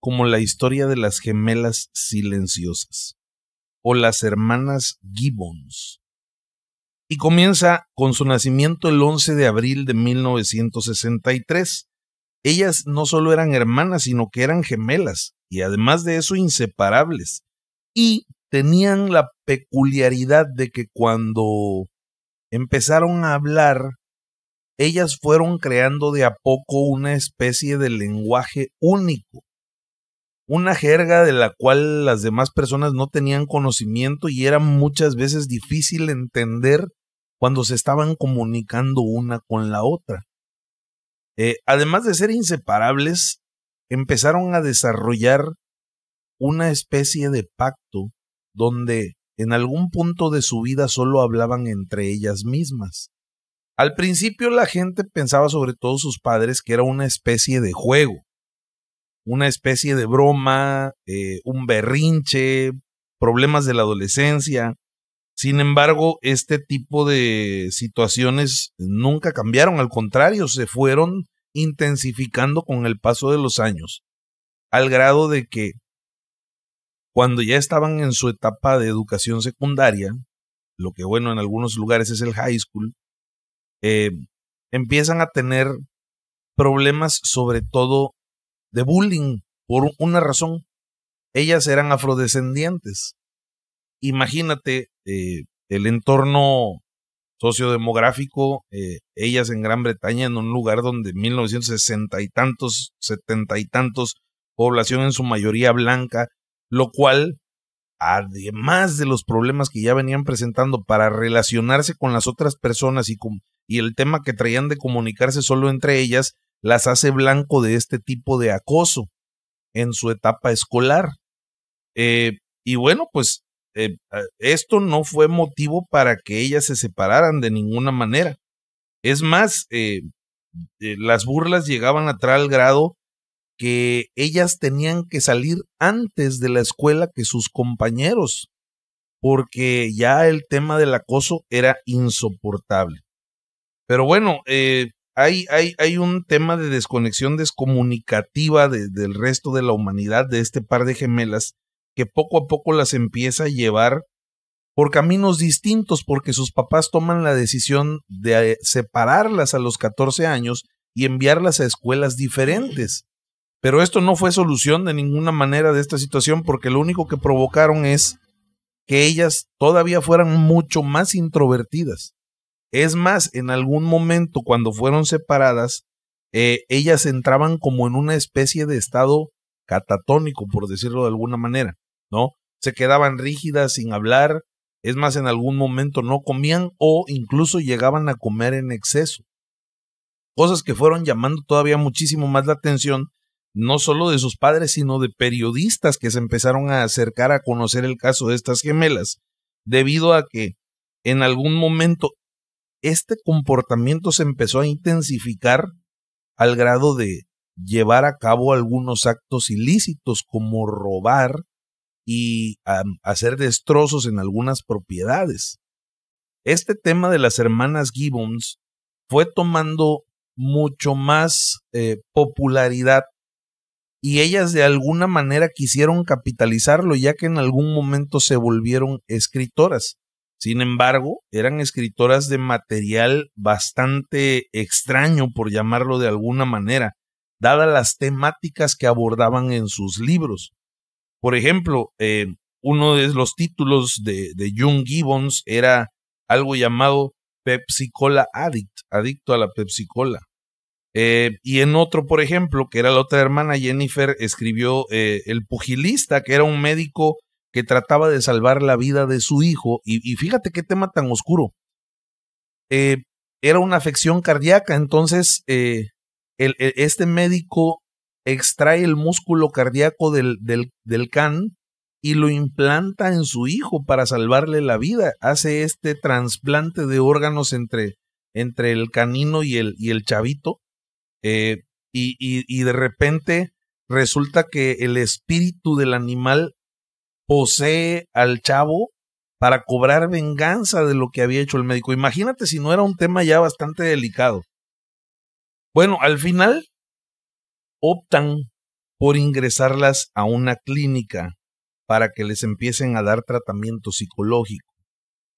como la historia de las gemelas silenciosas o las hermanas Gibbons. Y comienza con su nacimiento el 11 de abril de 1963. Ellas no solo eran hermanas, sino que eran gemelas, y además de eso inseparables. Y tenían la peculiaridad de que cuando empezaron a hablar, ellas fueron creando de a poco una especie de lenguaje único una jerga de la cual las demás personas no tenían conocimiento y era muchas veces difícil entender cuando se estaban comunicando una con la otra. Eh, además de ser inseparables, empezaron a desarrollar una especie de pacto donde en algún punto de su vida solo hablaban entre ellas mismas. Al principio la gente pensaba sobre todo sus padres que era una especie de juego, una especie de broma, eh, un berrinche, problemas de la adolescencia. Sin embargo, este tipo de situaciones nunca cambiaron, al contrario, se fueron intensificando con el paso de los años, al grado de que cuando ya estaban en su etapa de educación secundaria, lo que bueno en algunos lugares es el high school, eh, empiezan a tener problemas sobre todo de bullying por una razón. Ellas eran afrodescendientes. Imagínate eh, el entorno sociodemográfico, eh, ellas en Gran Bretaña, en un lugar donde 1960 y tantos, 70 y tantos, población en su mayoría blanca, lo cual, además de los problemas que ya venían presentando para relacionarse con las otras personas y, y el tema que traían de comunicarse solo entre ellas, las hace blanco de este tipo de acoso en su etapa escolar. Eh, y bueno, pues eh, esto no fue motivo para que ellas se separaran de ninguna manera. Es más, eh, las burlas llegaban a tal grado que ellas tenían que salir antes de la escuela que sus compañeros, porque ya el tema del acoso era insoportable. Pero bueno, eh, hay, un tema de desconexión descomunicativa del resto de la humanidad, de este par de gemelas, que poco a poco las empieza a llevar por caminos distintos, porque sus papás toman la decisión de eh, separarlas a los 14 años y enviarlas a escuelas diferentes. Pero esto no fue solución de ninguna manera de esta situación, porque lo único que provocaron es que ellas todavía fueran mucho más introvertidas. Es más, en algún momento cuando fueron separadas, eh, ellas entraban como en una especie de estado catatónico, por decirlo de alguna manera, ¿no? Se quedaban rígidas sin hablar, es más, en algún momento no comían o incluso llegaban a comer en exceso. Cosas que fueron llamando todavía muchísimo más la atención, no solo de sus padres, sino de periodistas que se empezaron a acercar a conocer el caso de estas gemelas, debido a que en algún momento este comportamiento se empezó a intensificar al grado de llevar a cabo algunos actos ilícitos como robar y hacer destrozos en algunas propiedades. Este tema de las hermanas Gibbons fue tomando mucho más eh, popularidad y ellas de alguna manera quisieron capitalizarlo ya que en algún momento se volvieron escritoras. Sin embargo, eran escritoras de material bastante extraño, por llamarlo de alguna manera, dadas las temáticas que abordaban en sus libros. Por ejemplo, eh, uno de los títulos de, de June Gibbons era algo llamado Pepsi Cola Addict, adicto a la Pepsi Cola. Eh, y en otro, por ejemplo, que era la otra hermana, Jennifer escribió eh, El Pugilista, que era un médico que trataba de salvar la vida de su hijo. Y, fíjate qué tema tan oscuro. Eh, era una afección cardíaca, entonces eh, e, este médico extrae el músculo cardíaco del, can y lo implanta en su hijo para salvarle la vida. Hace este trasplante de órganos entre, entre el canino y el, y el chavito. Eh, y, de repente resulta que el espíritu del animal posee al chavo para cobrar venganza de lo que había hecho el médico. Imagínate si no era un tema ya bastante delicado. Bueno, al final optan por ingresarlas a una clínica para que les empiecen a dar tratamiento psicológico.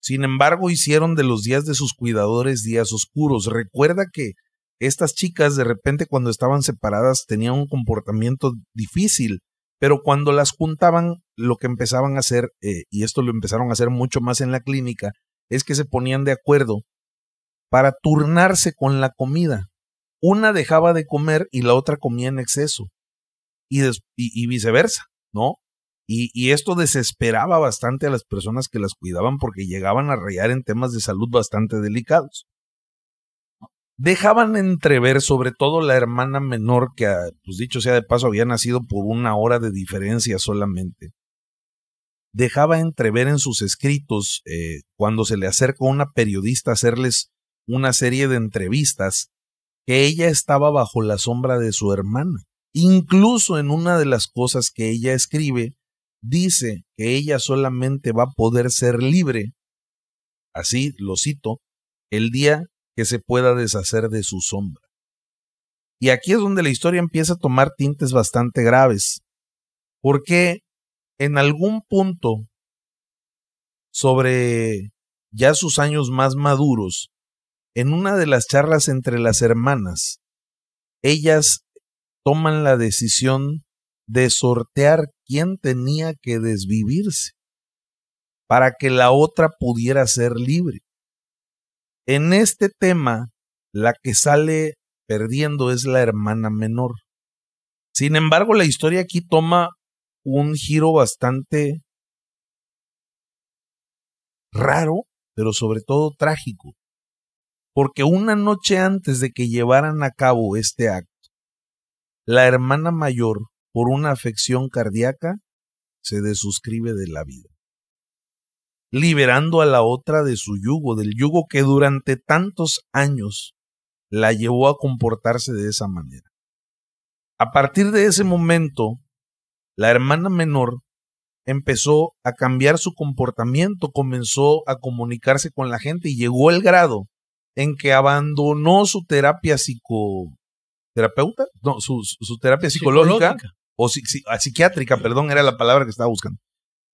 Sin embargo, hicieron de los días de sus cuidadores días oscuros. Recuerda que estas chicas de repente cuando estaban separadas tenían un comportamiento difícil, pero cuando las juntaban lo que empezaban a hacer, eh, y esto lo empezaron a hacer mucho más en la clínica, es que se ponían de acuerdo para turnarse con la comida. Una dejaba de comer y la otra comía en exceso. Y, y, viceversa, ¿no? Y, y, esto desesperaba bastante a las personas que las cuidaban porque llegaban a rayar en temas de salud bastante delicados. Dejaban entrever, sobre todo la hermana menor, que, ah, pues dicho sea de paso, había nacido por una hora de diferencia solamente, dejaba entrever en sus escritos, eh, cuando se le acercó una periodista a hacerles una serie de entrevistas, que ella estaba bajo la sombra de su hermana. Incluso en una de las cosas que ella escribe, dice que ella solamente va a poder ser libre, así lo cito, el día que se pueda deshacer de su sombra. Y aquí es donde la historia empieza a tomar tintes bastante graves, porque en algún punto sobre ya sus años más maduros, en una de las charlas entre las hermanas, ellas toman la decisión de sortear quién tenía que desvivirse para que la otra pudiera ser libre. En este tema, la que sale perdiendo es la hermana menor. Sin embargo, la historia aquí toma un giro bastante raro, pero sobre todo trágico, porque una noche antes de que llevaran a cabo este acto, la hermana mayor, por una afección cardíaca, se desuscribe de la vida, liberando a la otra de su yugo, del yugo que durante tantos años la llevó a comportarse de esa manera. A partir de ese momento, la hermana menor empezó a cambiar su comportamiento, comenzó a comunicarse con la gente y llegó el grado en que abandonó su terapia psico no, su, terapia psicológica, o ah, psiquiátrica, perdón, era la palabra que estaba buscando.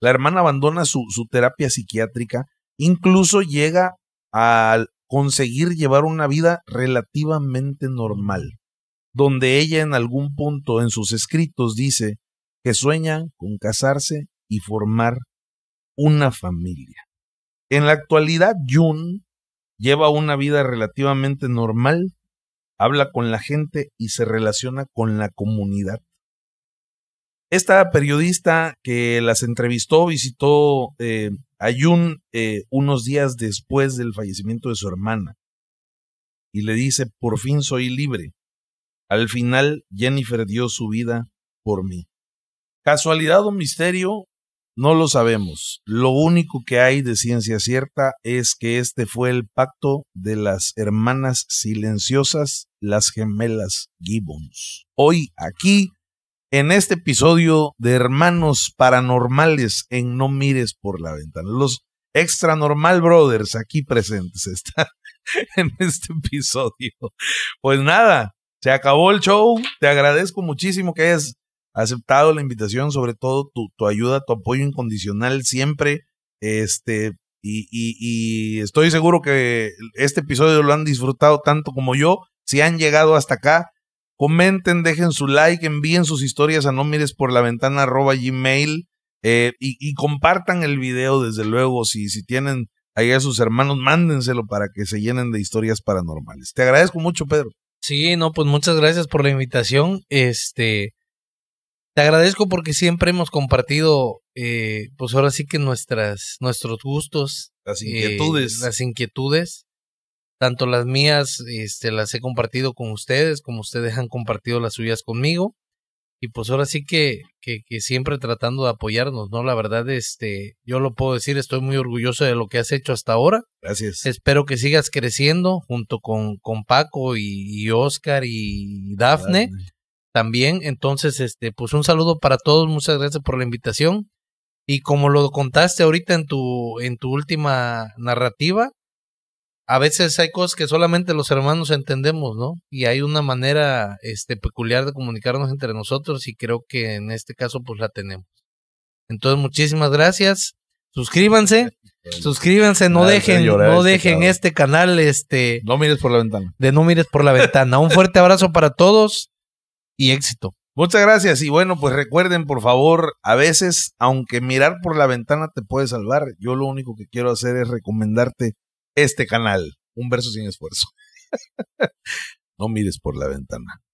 La hermana abandona su, su terapia psiquiátrica, incluso llega a conseguir llevar una vida relativamente normal, donde ella en algún punto en sus escritos dice que sueña con casarse y formar una familia. En la actualidad, June lleva una vida relativamente normal, habla con la gente y se relaciona con la comunidad. Esta periodista que las entrevistó visitó eh, a Jun eh, unos días después del fallecimiento de su hermana y le dice, por fin soy libre. Al final, Jennifer dio su vida por mí. ¿Casualidad o misterio? No lo sabemos. Lo único que hay de ciencia cierta es que este fue el pacto de las hermanas silenciosas, las gemelas Gibbons. Hoy aquí, en este episodio de Hermanos Paranormales en No Mires por la Ventana. Los Extra Normal Brothers aquí presentes están en este episodio. Pues nada, se acabó el show. Te agradezco muchísimo que hayas aceptado la invitación, sobre todo tu, ayuda, tu apoyo incondicional siempre. Este, y, y, estoy seguro que este episodio lo han disfrutado tanto como yo. Si han llegado hasta acá, comenten, dejen su like, envíen sus historias a no mires por la ventana arroba gmail eh, y, compartan el video, desde luego. Si, si tienen ahí a sus hermanos, mándenselo para que se llenen de historias paranormales. Te agradezco mucho, Pedro. Sí, no, pues muchas gracias por la invitación. Este, te agradezco porque siempre hemos compartido, eh, pues ahora sí que nuestras, nuestros gustos. Las eh, inquietudes. las inquietudes. Tanto las mías, este, las he compartido con ustedes, como ustedes han compartido las suyas conmigo. Y pues ahora sí que, que, siempre tratando de apoyarnos, ¿no? La verdad, este, yo lo puedo decir, estoy muy orgulloso de lo que has hecho hasta ahora. Gracias. Espero que sigas creciendo junto con, con Paco y, Oscar y Dafne también. Entonces, este, pues un saludo para todos, muchas gracias por la invitación. Y como lo contaste ahorita en tu, en tu última narrativa, a veces hay cosas que solamente los hermanos entendemos, ¿no? Y hay una manera este, peculiar de comunicarnos entre nosotros y creo que en este caso pues la tenemos. Entonces, muchísimas gracias. Suscríbanse, suscríbanse, no dejen, no este dejen este canal, este. No mires por la ventana. De no mires por la ventana. Un fuerte abrazo para todos y éxito. Muchas gracias y bueno, pues recuerden por favor, a veces, aunque mirar por la ventana te puede salvar, yo lo único que quiero hacer es recomendarte este canal, Un verso sin esfuerzo. no mires por la ventana.